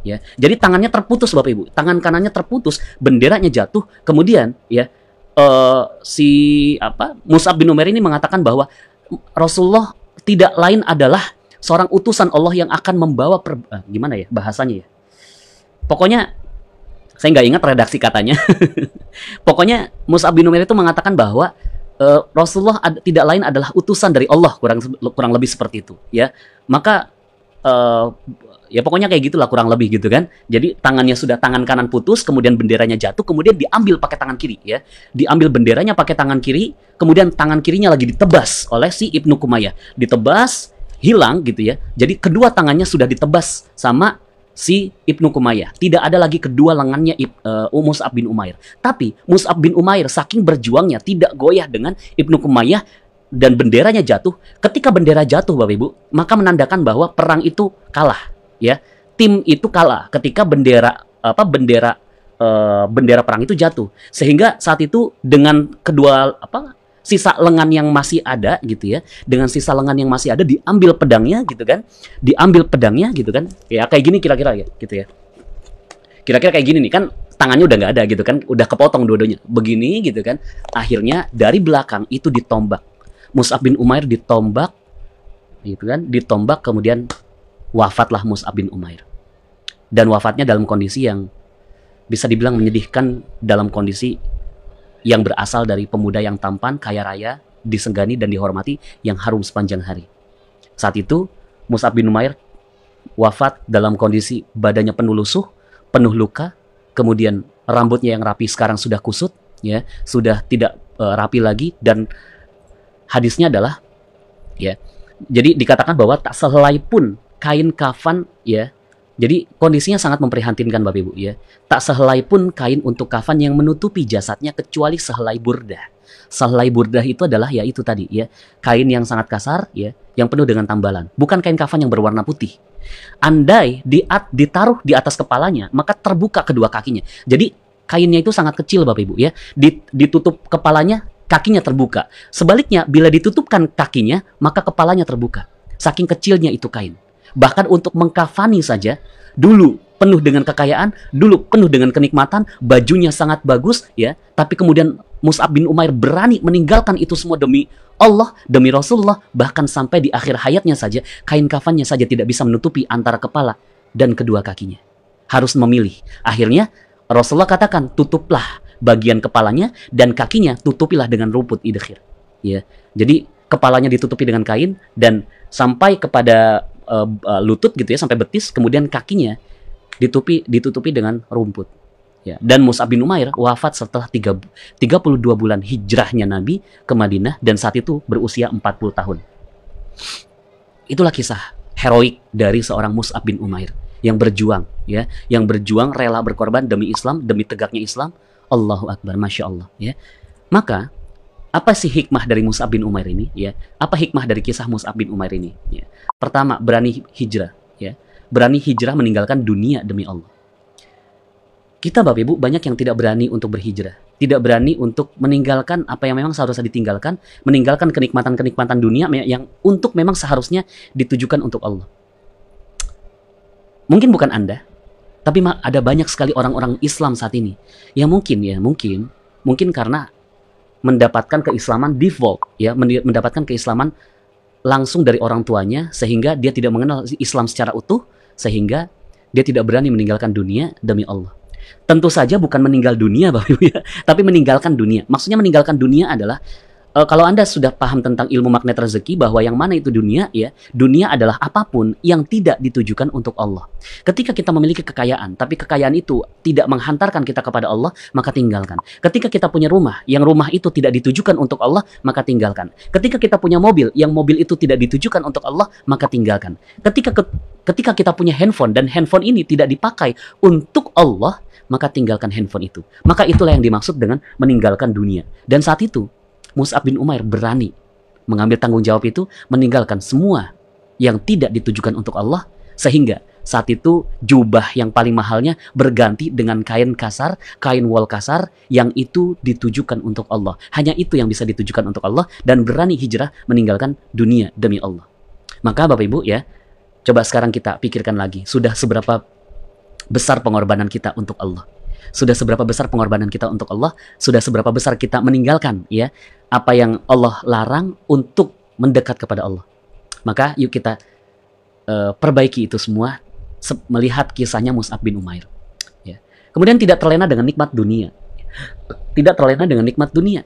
Ya, jadi tangannya terputus Bapak Ibu. Tangan kanannya terputus, benderanya jatuh. Kemudian, ya, uh, si apa Mus'ab bin Umair ini mengatakan bahwa Rasulullah tidak lain adalah seorang utusan Allah yang akan membawa per, uh, gimana ya bahasanya ya. Pokoknya saya nggak ingat redaksi katanya. <laughs> Pokoknya Mus'ab bin Umair itu mengatakan bahwa uh, Rasulullah ad, tidak lain adalah utusan dari Allah kurang kurang lebih seperti itu ya maka uh, ya pokoknya kayak gitulah kurang lebih gitu kan jadi tangannya sudah tangan kanan putus kemudian benderanya jatuh kemudian diambil pakai tangan kiri ya diambil benderanya pakai tangan kiri kemudian tangan kirinya lagi ditebas oleh si ibnu Kumayyah ditebas hilang gitu ya jadi kedua tangannya sudah ditebas sama si Ibnu Kumayyah. Tidak ada lagi kedua lengannya Ib, uh, Mus'ab bin Umair. Tapi Mus'ab bin Umair saking berjuangnya tidak goyah dengan Ibnu Kumayyah dan benderanya jatuh. Ketika bendera jatuh Bapak Ibu, maka menandakan bahwa perang itu kalah, ya. Tim itu kalah ketika bendera apa bendera uh, bendera perang itu jatuh. Sehingga saat itu dengan kedua apa sisa lengan yang masih ada gitu ya dengan sisa lengan yang masih ada diambil pedangnya gitu kan diambil pedangnya gitu kan ya kayak gini kira-kira ya gitu ya kira-kira kayak gini nih kan tangannya udah nggak ada gitu kan udah kepotong dua-duanya begini gitu kan akhirnya dari belakang itu ditombak Mus'ab bin Umair ditombak gitu kan ditombak kemudian wafatlah Mus'ab bin Umair dan wafatnya dalam kondisi yang bisa dibilang menyedihkan dalam kondisi yang berasal dari pemuda yang tampan, kaya raya, disenggani dan dihormati yang harum sepanjang hari. Saat itu, Mus'ab bin Umair wafat dalam kondisi badannya penuh lusuh, penuh luka, kemudian rambutnya yang rapi sekarang sudah kusut, ya, sudah tidak uh, rapi lagi dan hadisnya adalah ya. Jadi dikatakan bahwa tak sehelai pun kain kafan ya jadi kondisinya sangat memprihatinkan Bapak Ibu ya. Tak sehelai pun kain untuk kafan yang menutupi jasadnya kecuali sehelai burdah. Sehelai burdah itu adalah ya itu tadi ya, kain yang sangat kasar ya, yang penuh dengan tambalan. Bukan kain kafan yang berwarna putih. Andai di ditaruh di atas kepalanya, maka terbuka kedua kakinya. Jadi kainnya itu sangat kecil Bapak Ibu ya. Ditutup kepalanya, kakinya terbuka. Sebaliknya bila ditutupkan kakinya, maka kepalanya terbuka. Saking kecilnya itu kain. Bahkan untuk mengkafani saja, dulu penuh dengan kekayaan, dulu penuh dengan kenikmatan, bajunya sangat bagus ya, tapi kemudian Mus'ab bin Umair berani meninggalkan itu semua demi Allah, demi Rasulullah, bahkan sampai di akhir hayatnya saja, kain kafannya saja tidak bisa menutupi antara kepala dan kedua kakinya. Harus memilih. Akhirnya Rasulullah katakan, tutuplah bagian kepalanya dan kakinya tutupilah dengan rumput idkhir. Ya. Jadi kepalanya ditutupi dengan kain dan sampai kepada uh, lutut gitu ya sampai betis, kemudian kakinya ditutupi ditutupi dengan rumput. Ya. Dan Musa bin Umair wafat setelah tiga, 32 bulan hijrahnya Nabi ke Madinah dan saat itu berusia 40 tahun. Itulah kisah heroik dari seorang Musa bin Umair yang berjuang ya, yang berjuang rela berkorban demi Islam, demi tegaknya Islam. Allahu Akbar, masya Allah ya. Maka apa sih hikmah dari Mus'ab bin Umair ini ya apa hikmah dari kisah Mus'ab bin Umair ini ya pertama berani hijrah ya berani hijrah meninggalkan dunia demi Allah kita Bapak Ibu banyak yang tidak berani untuk berhijrah tidak berani untuk meninggalkan apa yang memang seharusnya ditinggalkan meninggalkan kenikmatan-kenikmatan dunia yang untuk memang seharusnya ditujukan untuk Allah mungkin bukan Anda tapi ada banyak sekali orang-orang Islam saat ini yang mungkin ya mungkin mungkin karena mendapatkan keislaman default ya mendapatkan keislaman langsung dari orang tuanya sehingga dia tidak mengenal Islam secara utuh sehingga dia tidak berani meninggalkan dunia demi Allah. Tentu saja bukan meninggal dunia <laughs> Bapak Ibu ya, tapi meninggalkan dunia. Maksudnya meninggalkan dunia adalah uh, kalau Anda sudah paham tentang ilmu magnet rezeki bahwa yang mana itu dunia ya, dunia adalah apapun yang tidak ditujukan untuk Allah. Ketika kita memiliki kekayaan, tapi kekayaan itu tidak menghantarkan kita kepada Allah, maka tinggalkan. Ketika kita punya rumah, yang rumah itu tidak ditujukan untuk Allah, maka tinggalkan. Ketika kita punya mobil, yang mobil itu tidak ditujukan untuk Allah, maka tinggalkan. Ketika ke ketika kita punya handphone dan handphone ini tidak dipakai untuk Allah, maka tinggalkan handphone itu. Maka itulah yang dimaksud dengan meninggalkan dunia. Dan saat itu Mus'ab bin Umair berani mengambil tanggung jawab itu, meninggalkan semua yang tidak ditujukan untuk Allah, sehingga saat itu jubah yang paling mahalnya berganti dengan kain kasar, kain wol kasar yang itu ditujukan untuk Allah. Hanya itu yang bisa ditujukan untuk Allah dan berani hijrah meninggalkan dunia demi Allah. Maka Bapak Ibu ya, coba sekarang kita pikirkan lagi, sudah seberapa besar pengorbanan kita untuk Allah. Sudah seberapa besar pengorbanan kita untuk Allah, sudah seberapa besar kita meninggalkan ya apa yang Allah larang untuk mendekat kepada Allah. Maka yuk kita uh, perbaiki itu semua melihat kisahnya Mus'ab bin Umair. Ya. Kemudian tidak terlena dengan nikmat dunia. Tidak terlena dengan nikmat dunia.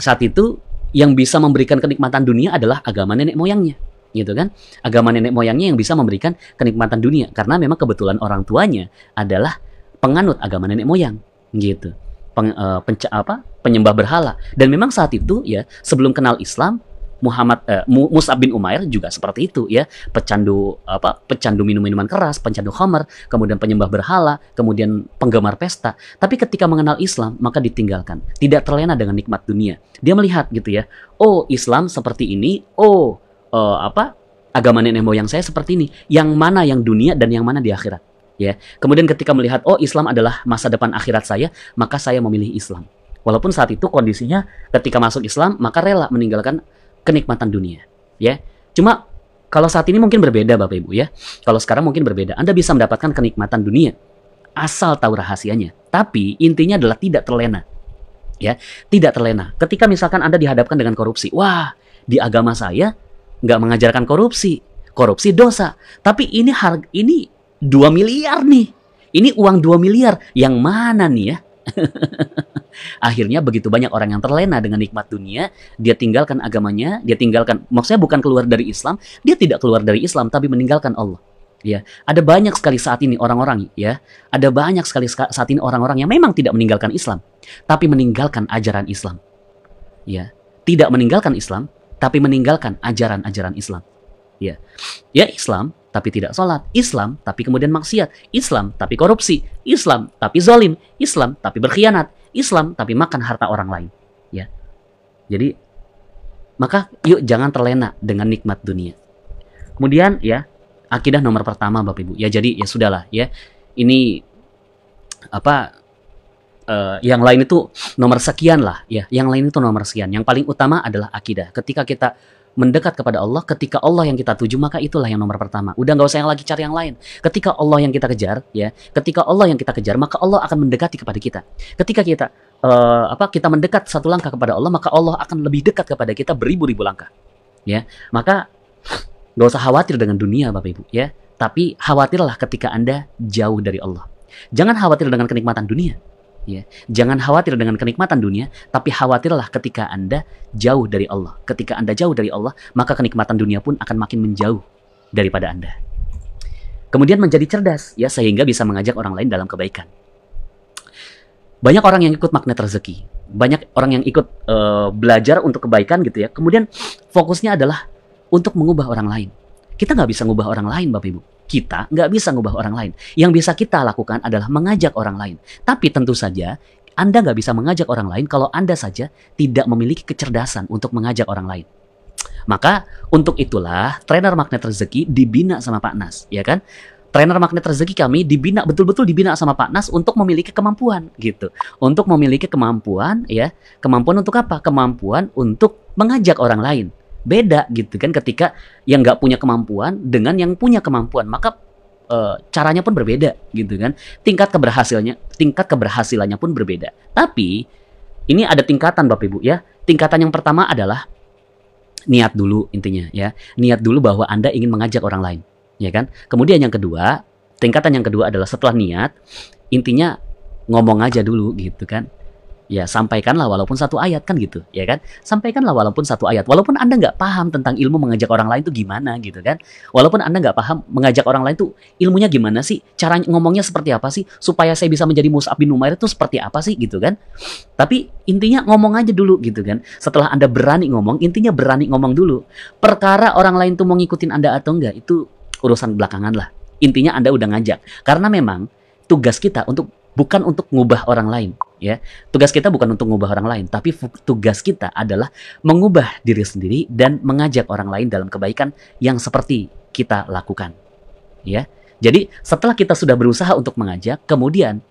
Saat itu yang bisa memberikan kenikmatan dunia adalah agama nenek moyangnya gitu kan agama nenek moyangnya yang bisa memberikan kenikmatan dunia karena memang kebetulan orang tuanya adalah penganut agama nenek moyang gitu Peng, uh, penca, apa penyembah berhala dan memang saat itu ya sebelum kenal Islam Muhammad uh, Mus'ab bin Umair juga seperti itu ya, pecandu apa pecandu minum-minuman keras, pecandu khamar, kemudian penyembah berhala, kemudian penggemar pesta. Tapi ketika mengenal Islam, maka ditinggalkan, tidak terlena dengan nikmat dunia. Dia melihat gitu ya, oh Islam seperti ini, oh uh, apa agama nenek moyang saya seperti ini, yang mana yang dunia dan yang mana di akhirat ya. Kemudian ketika melihat oh Islam adalah masa depan akhirat saya, maka saya memilih Islam. Walaupun saat itu kondisinya ketika masuk Islam maka rela meninggalkan kenikmatan dunia, ya. Cuma kalau saat ini mungkin berbeda Bapak Ibu ya. Kalau sekarang mungkin berbeda. Anda bisa mendapatkan kenikmatan dunia asal tahu rahasianya. Tapi intinya adalah tidak terlena. Ya, tidak terlena. Ketika misalkan Anda dihadapkan dengan korupsi, wah, di agama saya nggak mengajarkan korupsi. Korupsi dosa. Tapi ini harga, ini 2 miliar nih. Ini uang 2 miliar. Yang mana nih ya? <laughs> Akhirnya begitu banyak orang yang terlena dengan nikmat dunia, dia tinggalkan agamanya, dia tinggalkan maksudnya bukan keluar dari Islam, dia tidak keluar dari Islam tapi meninggalkan Allah. Ya, ada banyak sekali saat ini orang-orang ya, ada banyak sekali saat ini orang-orang yang memang tidak meninggalkan Islam, tapi meninggalkan ajaran Islam. Ya, tidak meninggalkan Islam, tapi meninggalkan ajaran-ajaran Islam. Ya. Ya, Islam tapi tidak sholat, Islam tapi kemudian maksiat, Islam tapi korupsi, Islam tapi zolim, Islam tapi berkhianat, Islam tapi makan harta orang lain. Ya, jadi maka yuk jangan terlena dengan nikmat dunia. Kemudian ya akidah nomor pertama bapak ibu. Ya jadi ya sudahlah ya ini apa uh, yang lain itu nomor sekian lah ya. Yang lain itu nomor sekian. Yang paling utama adalah akidah. Ketika kita mendekat kepada Allah, ketika Allah yang kita tuju maka itulah yang nomor pertama. Udah nggak usah yang lagi cari yang lain. Ketika Allah yang kita kejar, ya, ketika Allah yang kita kejar maka Allah akan mendekati kepada kita. Ketika kita uh, apa kita mendekat satu langkah kepada Allah maka Allah akan lebih dekat kepada kita beribu-ribu langkah. Ya, maka nggak usah khawatir dengan dunia Bapak Ibu ya, tapi khawatirlah ketika Anda jauh dari Allah. Jangan khawatir dengan kenikmatan dunia. Ya. Jangan khawatir dengan kenikmatan dunia, tapi khawatirlah ketika Anda jauh dari Allah. Ketika Anda jauh dari Allah, maka kenikmatan dunia pun akan makin menjauh daripada Anda. Kemudian menjadi cerdas, ya sehingga bisa mengajak orang lain dalam kebaikan. Banyak orang yang ikut magnet rezeki, banyak orang yang ikut uh, belajar untuk kebaikan gitu ya. Kemudian fokusnya adalah untuk mengubah orang lain. Kita nggak bisa mengubah orang lain, Bapak Ibu kita nggak bisa ngubah orang lain. Yang bisa kita lakukan adalah mengajak orang lain. Tapi tentu saja Anda nggak bisa mengajak orang lain kalau Anda saja tidak memiliki kecerdasan untuk mengajak orang lain. Maka untuk itulah trainer magnet rezeki dibina sama Pak Nas, ya kan? Trainer magnet rezeki kami dibina betul-betul dibina sama Pak Nas untuk memiliki kemampuan gitu. Untuk memiliki kemampuan ya, kemampuan untuk apa? Kemampuan untuk mengajak orang lain beda gitu kan ketika yang nggak punya kemampuan dengan yang punya kemampuan maka e, caranya pun berbeda gitu kan tingkat keberhasilannya tingkat keberhasilannya pun berbeda tapi ini ada tingkatan bapak ibu ya tingkatan yang pertama adalah niat dulu intinya ya niat dulu bahwa anda ingin mengajak orang lain ya kan kemudian yang kedua tingkatan yang kedua adalah setelah niat intinya ngomong aja dulu gitu kan ya sampaikanlah walaupun satu ayat kan gitu ya kan sampaikanlah walaupun satu ayat walaupun anda nggak paham tentang ilmu mengajak orang lain tuh gimana gitu kan walaupun anda nggak paham mengajak orang lain tuh ilmunya gimana sih cara ngomongnya seperti apa sih supaya saya bisa menjadi Mus'ab bin Umair itu seperti apa sih gitu kan tapi intinya ngomong aja dulu gitu kan setelah anda berani ngomong intinya berani ngomong dulu perkara orang lain tuh mau ngikutin anda atau enggak itu urusan belakangan lah intinya anda udah ngajak karena memang tugas kita untuk bukan untuk mengubah orang lain ya tugas kita bukan untuk mengubah orang lain tapi tugas kita adalah mengubah diri sendiri dan mengajak orang lain dalam kebaikan yang seperti kita lakukan ya jadi setelah kita sudah berusaha untuk mengajak kemudian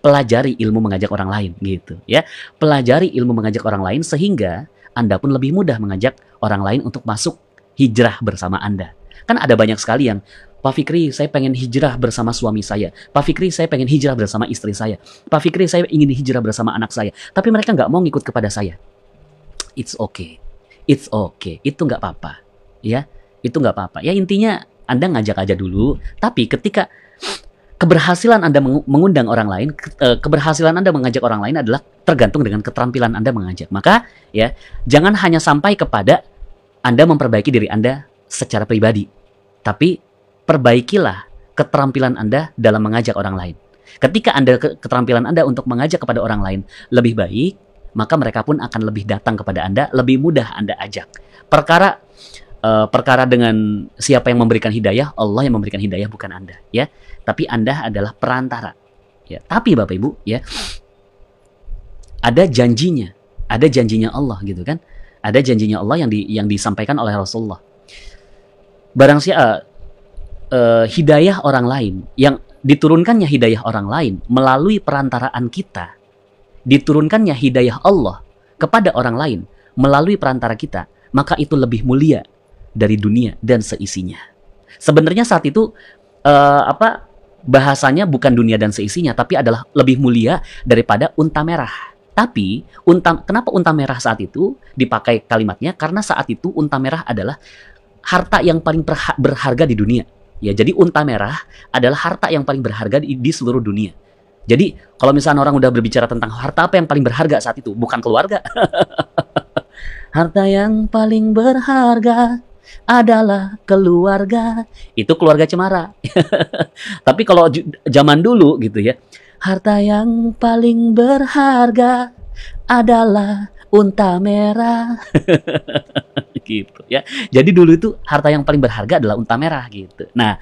pelajari ilmu mengajak orang lain gitu ya pelajari ilmu mengajak orang lain sehingga anda pun lebih mudah mengajak orang lain untuk masuk hijrah bersama Anda. Kan ada banyak sekali yang Pak Fikri, saya pengen hijrah bersama suami saya. Pak Fikri, saya pengen hijrah bersama istri saya. Pak Fikri, saya ingin hijrah bersama anak saya. Tapi mereka nggak mau ngikut kepada saya. It's okay. It's okay. Itu nggak apa-apa. Ya, itu nggak apa-apa. Ya intinya Anda ngajak aja dulu. Tapi ketika keberhasilan Anda mengundang orang lain, e, keberhasilan Anda mengajak orang lain adalah tergantung dengan keterampilan Anda mengajak. Maka ya, jangan hanya sampai kepada Anda memperbaiki diri Anda secara pribadi, tapi perbaikilah keterampilan Anda dalam mengajak orang lain. Ketika Anda keterampilan Anda untuk mengajak kepada orang lain lebih baik, maka mereka pun akan lebih datang kepada Anda, lebih mudah Anda ajak. Perkara uh, perkara dengan siapa yang memberikan hidayah, Allah yang memberikan hidayah bukan Anda, ya. Tapi Anda adalah perantara. Ya, tapi Bapak Ibu, ya. Ada janjinya, ada janjinya Allah gitu kan. Ada janjinya Allah yang di, yang disampaikan oleh Rasulullah. Barang siapa uh, eh, uh, hidayah orang lain, yang diturunkannya hidayah orang lain melalui perantaraan kita, diturunkannya hidayah Allah kepada orang lain melalui perantara kita, maka itu lebih mulia dari dunia dan seisinya. Sebenarnya saat itu uh, apa bahasanya bukan dunia dan seisinya, tapi adalah lebih mulia daripada unta merah. Tapi unta, kenapa unta merah saat itu dipakai kalimatnya? Karena saat itu unta merah adalah harta yang paling berharga di dunia. Ya, jadi unta merah adalah harta yang paling berharga di, di seluruh dunia. Jadi, kalau misalnya orang udah berbicara tentang harta apa yang paling berharga saat itu, bukan keluarga. <laughs> harta yang paling berharga adalah keluarga. Itu keluarga Cemara. <laughs> Tapi kalau zaman dulu gitu ya, harta yang paling berharga adalah unta merah. <laughs> gitu ya. Jadi dulu itu harta yang paling berharga adalah unta merah gitu. Nah,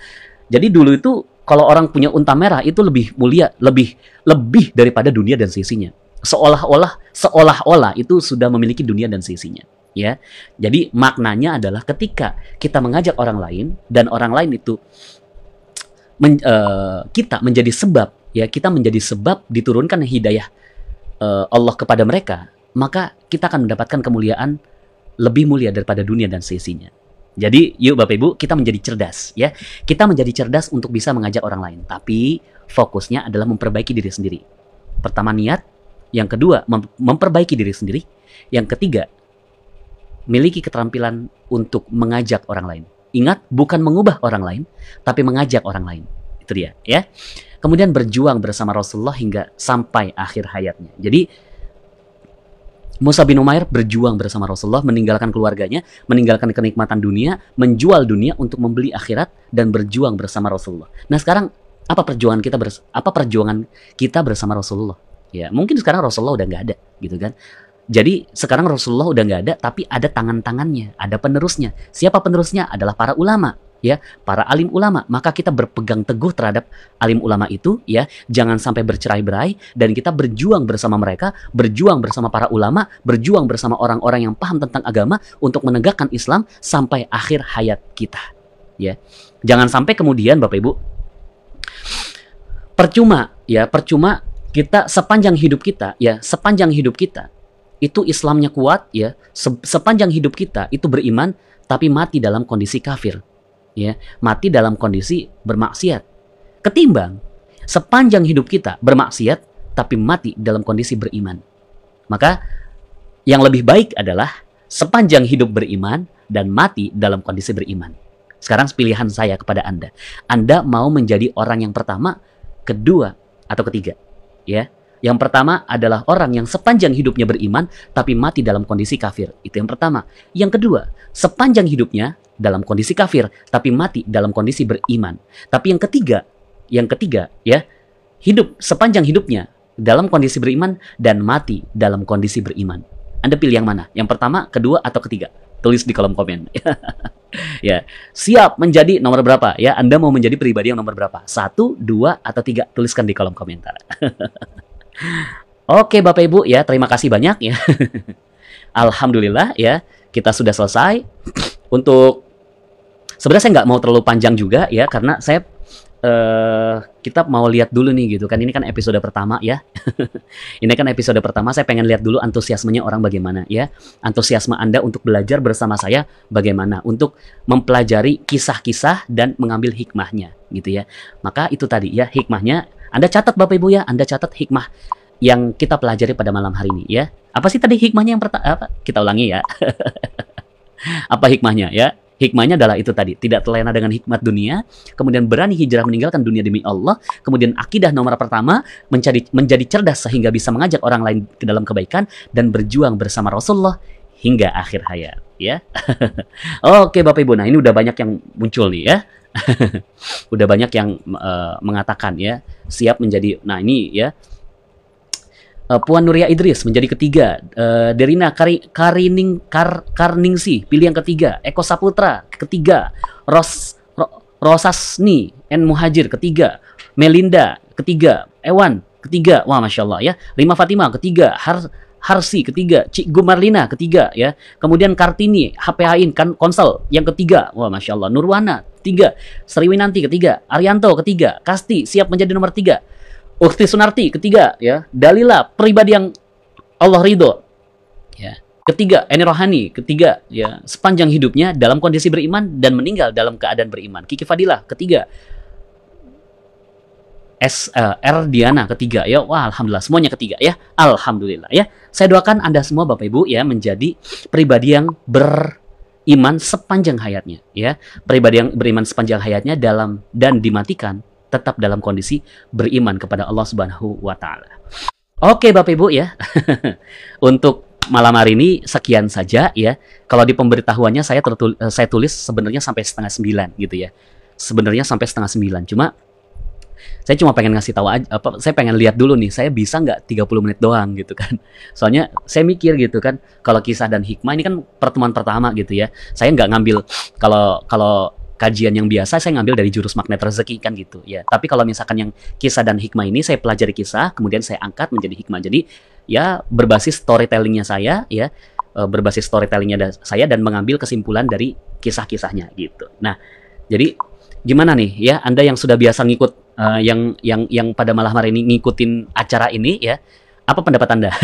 jadi dulu itu kalau orang punya unta merah itu lebih mulia, lebih lebih daripada dunia dan sisinya. Seolah-olah seolah-olah itu sudah memiliki dunia dan sisinya ya. Jadi maknanya adalah ketika kita mengajak orang lain dan orang lain itu men, uh, kita menjadi sebab ya kita menjadi sebab diturunkan hidayah uh, Allah kepada mereka, maka kita akan mendapatkan kemuliaan lebih mulia daripada dunia dan seisinya. Jadi, yuk Bapak Ibu, kita menjadi cerdas ya. Kita menjadi cerdas untuk bisa mengajak orang lain, tapi fokusnya adalah memperbaiki diri sendiri. Pertama niat, yang kedua memperbaiki diri sendiri, yang ketiga miliki keterampilan untuk mengajak orang lain. Ingat, bukan mengubah orang lain, tapi mengajak orang lain. Itu dia, ya. Kemudian berjuang bersama Rasulullah hingga sampai akhir hayatnya. Jadi, Musa bin Umair berjuang bersama Rasulullah, meninggalkan keluarganya, meninggalkan kenikmatan dunia, menjual dunia untuk membeli akhirat dan berjuang bersama Rasulullah. Nah sekarang apa perjuangan kita bers apa perjuangan kita bersama Rasulullah? Ya mungkin sekarang Rasulullah udah nggak ada gitu kan. Jadi sekarang Rasulullah udah nggak ada, tapi ada tangan-tangannya, ada penerusnya. Siapa penerusnya? Adalah para ulama ya para alim ulama maka kita berpegang teguh terhadap alim ulama itu ya jangan sampai bercerai-berai dan kita berjuang bersama mereka berjuang bersama para ulama berjuang bersama orang-orang yang paham tentang agama untuk menegakkan Islam sampai akhir hayat kita ya jangan sampai kemudian Bapak Ibu percuma ya percuma kita sepanjang hidup kita ya sepanjang hidup kita itu Islamnya kuat ya sepanjang hidup kita itu beriman tapi mati dalam kondisi kafir ya mati dalam kondisi bermaksiat ketimbang sepanjang hidup kita bermaksiat tapi mati dalam kondisi beriman maka yang lebih baik adalah sepanjang hidup beriman dan mati dalam kondisi beriman sekarang pilihan saya kepada Anda. Anda mau menjadi orang yang pertama, kedua, atau ketiga. Ya. Yang pertama adalah orang yang sepanjang hidupnya beriman tapi mati dalam kondisi kafir. Itu yang pertama. Yang kedua, sepanjang hidupnya dalam kondisi kafir, tapi mati dalam kondisi beriman. Tapi yang ketiga, yang ketiga ya, hidup sepanjang hidupnya dalam kondisi beriman dan mati dalam kondisi beriman. Anda pilih yang mana? Yang pertama, kedua, atau ketiga? Tulis di kolom komen. <laughs> ya, siap menjadi nomor berapa? Ya, Anda mau menjadi pribadi yang nomor berapa? Satu, dua, atau tiga? Tuliskan di kolom komentar. <laughs> Oke, Bapak Ibu ya, terima kasih banyak ya. <laughs> Alhamdulillah ya, kita sudah selesai untuk sebenarnya saya nggak mau terlalu panjang juga ya karena saya uh, kita mau lihat dulu nih gitu kan ini kan episode pertama ya <laughs> ini kan episode pertama saya pengen lihat dulu antusiasmenya orang bagaimana ya antusiasme anda untuk belajar bersama saya bagaimana untuk mempelajari kisah-kisah dan mengambil hikmahnya gitu ya maka itu tadi ya hikmahnya anda catat bapak ibu ya anda catat hikmah yang kita pelajari pada malam hari ini ya apa sih tadi hikmahnya yang pertama kita ulangi ya <laughs> apa hikmahnya ya Hikmahnya adalah itu tadi, tidak terlena dengan hikmat dunia, kemudian berani hijrah meninggalkan dunia demi Allah, kemudian akidah nomor pertama menjadi menjadi cerdas sehingga bisa mengajak orang lain ke dalam kebaikan dan berjuang bersama Rasulullah hingga akhir hayat, ya. <laughs> Oke, Bapak Ibu. Nah, ini udah banyak yang muncul nih ya. <laughs> udah banyak yang uh, mengatakan ya, siap menjadi. Nah, ini ya Uh, Puan Nuria Idris menjadi ketiga, uh, Derina Kari, Karining Kar, Karningsi pilih yang ketiga, Eko Saputra ketiga, Ros Ro, Rosasni N Muhajir ketiga, Melinda ketiga, Ewan ketiga, wah masya Allah ya, Rima Fatima ketiga, Har Harsi ketiga, Cik Gumarlina ketiga ya. Kemudian Kartini, HPAIN kan konsol yang ketiga. Wah, Masya Allah. Nurwana ketiga, Sriwinanti ketiga, Arianto ketiga, Kasti siap menjadi nomor tiga. Ukti Sunarti ketiga ya Dalila pribadi yang Allah ridho ya ketiga Eni Rohani ketiga ya sepanjang hidupnya dalam kondisi beriman dan meninggal dalam keadaan beriman Kiki Fadilah ketiga S uh, R Diana ketiga ya wah alhamdulillah semuanya ketiga ya alhamdulillah ya saya doakan anda semua bapak ibu ya menjadi pribadi yang beriman sepanjang hayatnya ya pribadi yang beriman sepanjang hayatnya dalam dan dimatikan tetap dalam kondisi beriman kepada Allah Subhanahu wa taala. Oke Bapak Ibu ya. <laughs> Untuk malam hari ini sekian saja ya. Kalau di pemberitahuannya saya tertul eh, saya tulis sebenarnya sampai setengah sembilan gitu ya. Sebenarnya sampai setengah sembilan. Cuma saya cuma pengen ngasih tahu aja, apa saya pengen lihat dulu nih saya bisa nggak 30 menit doang gitu kan <laughs> soalnya saya mikir gitu kan kalau kisah dan hikmah ini kan pertemuan pertama gitu ya saya nggak ngambil kalau kalau kajian yang biasa saya ngambil dari jurus magnet rezeki kan gitu ya tapi kalau misalkan yang kisah dan hikmah ini saya pelajari kisah kemudian saya angkat menjadi hikmah jadi ya berbasis storytellingnya saya ya e, berbasis storytellingnya saya dan mengambil kesimpulan dari kisah-kisahnya gitu nah jadi gimana nih ya anda yang sudah biasa ngikut uh, yang yang yang pada malam hari ini ngikutin acara ini ya apa pendapat anda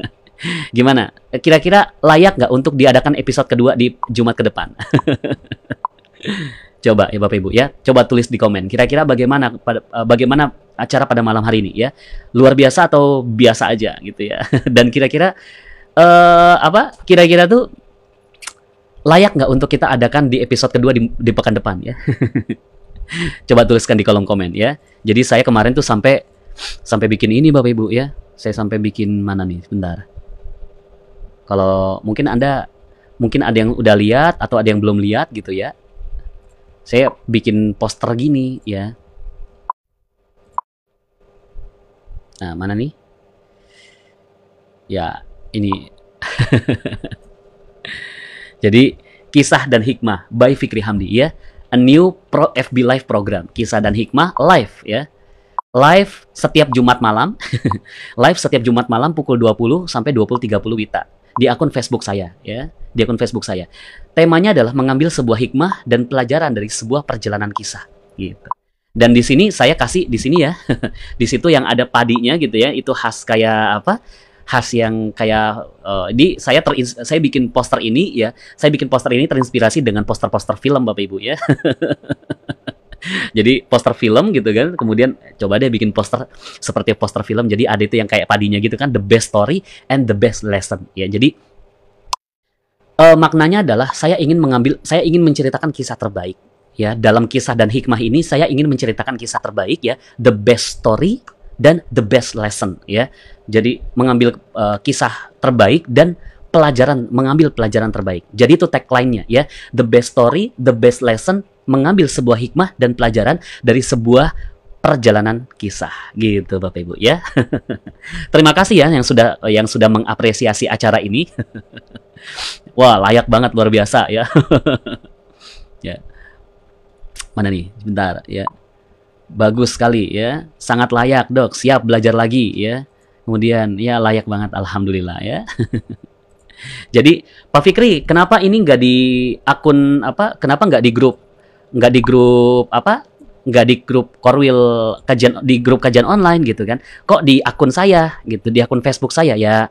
<laughs> gimana kira-kira layak nggak untuk diadakan episode kedua di Jumat ke depan <laughs> Coba ya Bapak Ibu ya, coba tulis di komen. Kira-kira bagaimana pada, eh, bagaimana acara pada malam hari ini ya? Luar biasa atau biasa aja gitu ya? <laughs> Dan kira-kira uh, apa? Kira-kira tuh layak nggak untuk kita adakan di episode kedua di, di pekan depan ya? <laughs> coba tuliskan di kolom komen ya. Jadi saya kemarin tuh sampai sampai bikin ini Bapak Ibu ya. Saya sampai bikin mana nih? sebentar Kalau mungkin Anda mungkin ada yang udah lihat atau ada yang belum lihat gitu ya saya bikin poster gini ya nah mana nih ya ini <laughs> jadi kisah dan hikmah by Fikri Hamdi ya a new pro FB live program kisah dan hikmah live ya live setiap Jumat malam <laughs> live setiap Jumat malam pukul 20 sampai 20.30 Wita di akun Facebook saya ya di akun Facebook saya temanya adalah mengambil sebuah hikmah dan pelajaran dari sebuah perjalanan kisah gitu dan di sini saya kasih di sini ya <laughs> di situ yang ada padinya gitu ya itu khas kayak apa khas yang kayak uh, eh, di saya ter saya bikin poster ini ya saya bikin poster ini terinspirasi dengan poster-poster film bapak ibu ya <laughs> jadi poster film gitu kan kemudian coba deh bikin poster seperti poster film jadi ada itu yang kayak padinya gitu kan the best story and the best lesson ya jadi uh, maknanya adalah saya ingin mengambil saya ingin menceritakan kisah terbaik ya dalam kisah dan hikmah ini saya ingin menceritakan kisah terbaik ya the best story dan the best lesson ya jadi mengambil uh, kisah terbaik dan pelajaran mengambil pelajaran terbaik jadi itu tagline-nya ya the best story the best lesson mengambil sebuah hikmah dan pelajaran dari sebuah perjalanan kisah gitu Bapak Ibu ya. <laughs> Terima kasih ya yang sudah yang sudah mengapresiasi acara ini. <laughs> Wah, layak banget luar biasa ya. <laughs> ya. Mana nih? Bentar ya. Bagus sekali ya. Sangat layak, Dok. Siap belajar lagi ya. Kemudian ya layak banget alhamdulillah ya. Jadi Pak Fikri, kenapa ini nggak di akun apa? Kenapa nggak di grup nggak di grup apa nggak di grup korwil kajian di grup kajian online gitu kan kok di akun saya gitu di akun Facebook saya ya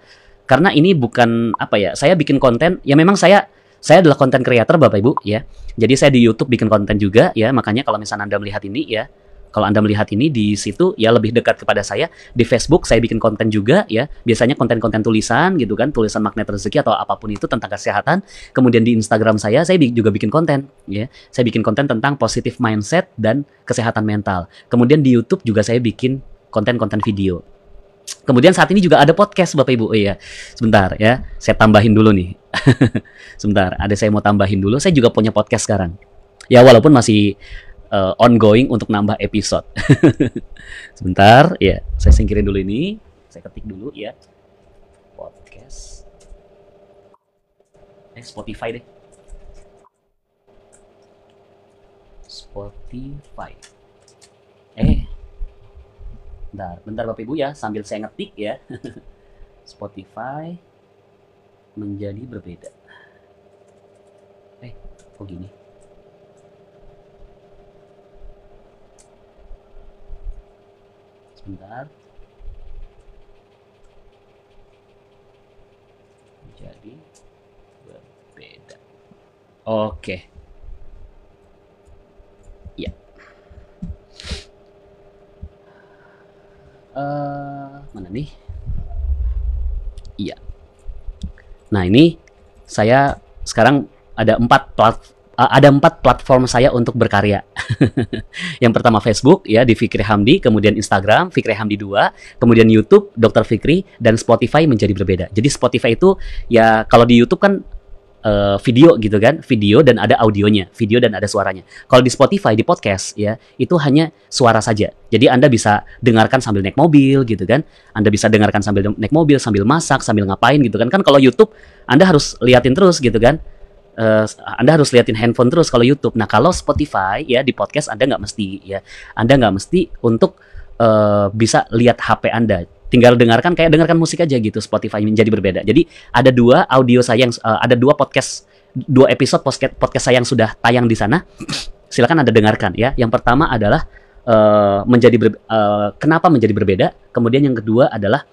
karena ini bukan apa ya saya bikin konten ya memang saya saya adalah konten kreator Bapak Ibu ya jadi saya di YouTube bikin konten juga ya makanya kalau misalnya Anda melihat ini ya kalau Anda melihat ini di situ ya lebih dekat kepada saya di Facebook saya bikin konten juga ya. Biasanya konten-konten tulisan gitu kan, tulisan magnet rezeki atau apapun itu tentang kesehatan. Kemudian di Instagram saya saya juga bikin konten ya. Saya bikin konten tentang positive mindset dan kesehatan mental. Kemudian di YouTube juga saya bikin konten-konten video. Kemudian saat ini juga ada podcast Bapak Ibu. Oh iya, sebentar ya. Saya tambahin dulu nih. <laughs> sebentar, ada saya mau tambahin dulu. Saya juga punya podcast sekarang. Ya walaupun masih uh, ongoing untuk nambah episode. <laughs> Sebentar, ya, saya singkirin dulu ini. Saya ketik dulu ya. Podcast. Eh, Spotify deh. Spotify. Eh. Bentar, bentar Bapak Ibu ya, sambil saya ngetik ya. <laughs> Spotify menjadi berbeda. Eh, kok gini? sebentar jadi berbeda oke ya uh, mana nih iya nah ini saya sekarang ada empat plat Eh, ada empat platform saya untuk berkarya. <laughs> yang pertama Facebook ya di Fikri Hamdi, kemudian Instagram Fikri Hamdi 2, kemudian YouTube Dr. Fikri dan Spotify menjadi berbeda. Jadi Spotify itu ya kalau di YouTube kan uh, video gitu kan, video dan ada audionya, video dan ada suaranya. Kalau di Spotify di podcast ya itu hanya suara saja. Jadi Anda bisa dengarkan sambil naik mobil gitu kan. Anda bisa dengarkan sambil naik mobil, sambil masak, sambil ngapain gitu kan. Kan kalau YouTube Anda harus liatin terus gitu kan uh, Anda harus liatin handphone terus kalau YouTube. Nah kalau Spotify ya di podcast Anda nggak mesti ya, Anda nggak mesti untuk uh, bisa lihat HP Anda tinggal dengarkan kayak dengarkan musik aja gitu Spotify menjadi berbeda. Jadi ada dua audio saya yang uh, ada dua podcast dua episode podcast podcast saya yang sudah tayang di sana. <sniffs> Silakan Anda dengarkan ya. Yang pertama adalah uh, menjadi ber, uh, kenapa menjadi berbeda. Kemudian yang kedua adalah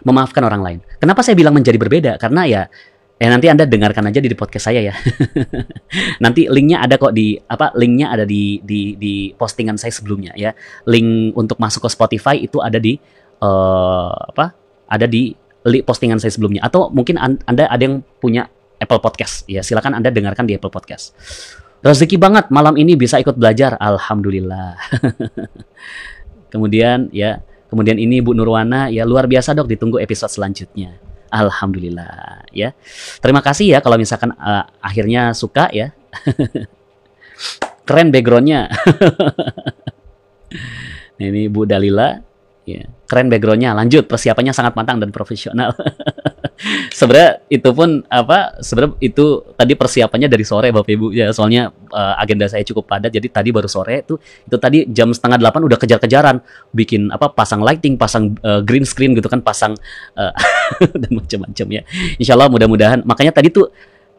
memaafkan orang lain. Kenapa saya bilang menjadi berbeda? Karena ya Ya nanti Anda dengarkan aja di podcast saya ya. <laughs> nanti linknya ada kok di apa linknya ada di di di postingan saya sebelumnya ya. Link untuk masuk ke Spotify itu ada di uh, apa? Ada di link postingan saya sebelumnya atau mungkin Anda ada yang punya Apple Podcast ya silakan Anda dengarkan di Apple Podcast. Rezeki banget malam ini bisa ikut belajar alhamdulillah. <laughs> kemudian ya, kemudian ini Bu Nurwana ya luar biasa Dok ditunggu episode selanjutnya. Alhamdulillah ya. Terima kasih ya kalau misalkan uh, akhirnya suka ya. <laughs> Keren backgroundnya. <laughs> nah, ini Bu Dalila. Ya. Keren backgroundnya. Lanjut persiapannya sangat matang dan profesional. <laughs> sebenarnya itu pun apa sebenarnya itu tadi persiapannya dari sore bapak ibu ya soalnya uh, agenda saya cukup padat jadi tadi baru sore itu itu tadi jam setengah delapan udah kejar-kejaran bikin apa pasang lighting pasang uh, green screen gitu kan pasang uh, <laughs> dan macam-macam ya insyaallah mudah-mudahan makanya tadi tuh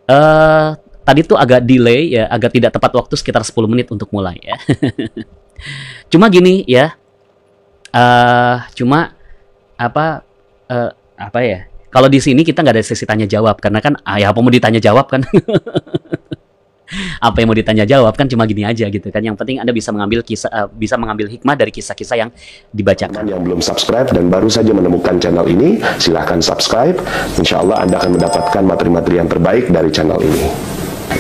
uh, tadi tuh agak delay ya agak tidak tepat waktu sekitar 10 menit untuk mulai ya <laughs> cuma gini ya uh, cuma apa uh, apa ya kalau di sini kita nggak ada sesi tanya jawab karena kan ah, ya apa mau ditanya jawab kan. <laughs> apa yang mau ditanya jawab kan cuma gini aja gitu kan yang penting anda bisa mengambil kisah eh, uh, bisa mengambil hikmah dari kisah-kisah yang dibacakan yang belum subscribe dan baru saja menemukan channel ini silahkan subscribe insya Allah anda akan mendapatkan materi-materi yang terbaik dari channel ini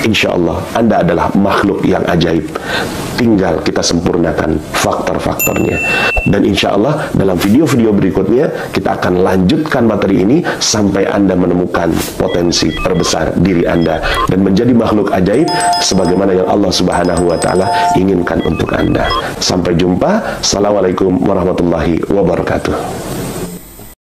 insya Allah Anda adalah makhluk yang ajaib. Tinggal kita sempurnakan faktor-faktornya. Dan insya Allah dalam video-video berikutnya kita akan lanjutkan materi ini sampai Anda menemukan potensi terbesar diri Anda dan menjadi makhluk ajaib sebagaimana yang Allah Subhanahu wa taala inginkan untuk Anda. Sampai jumpa. Assalamualaikum warahmatullahi wabarakatuh.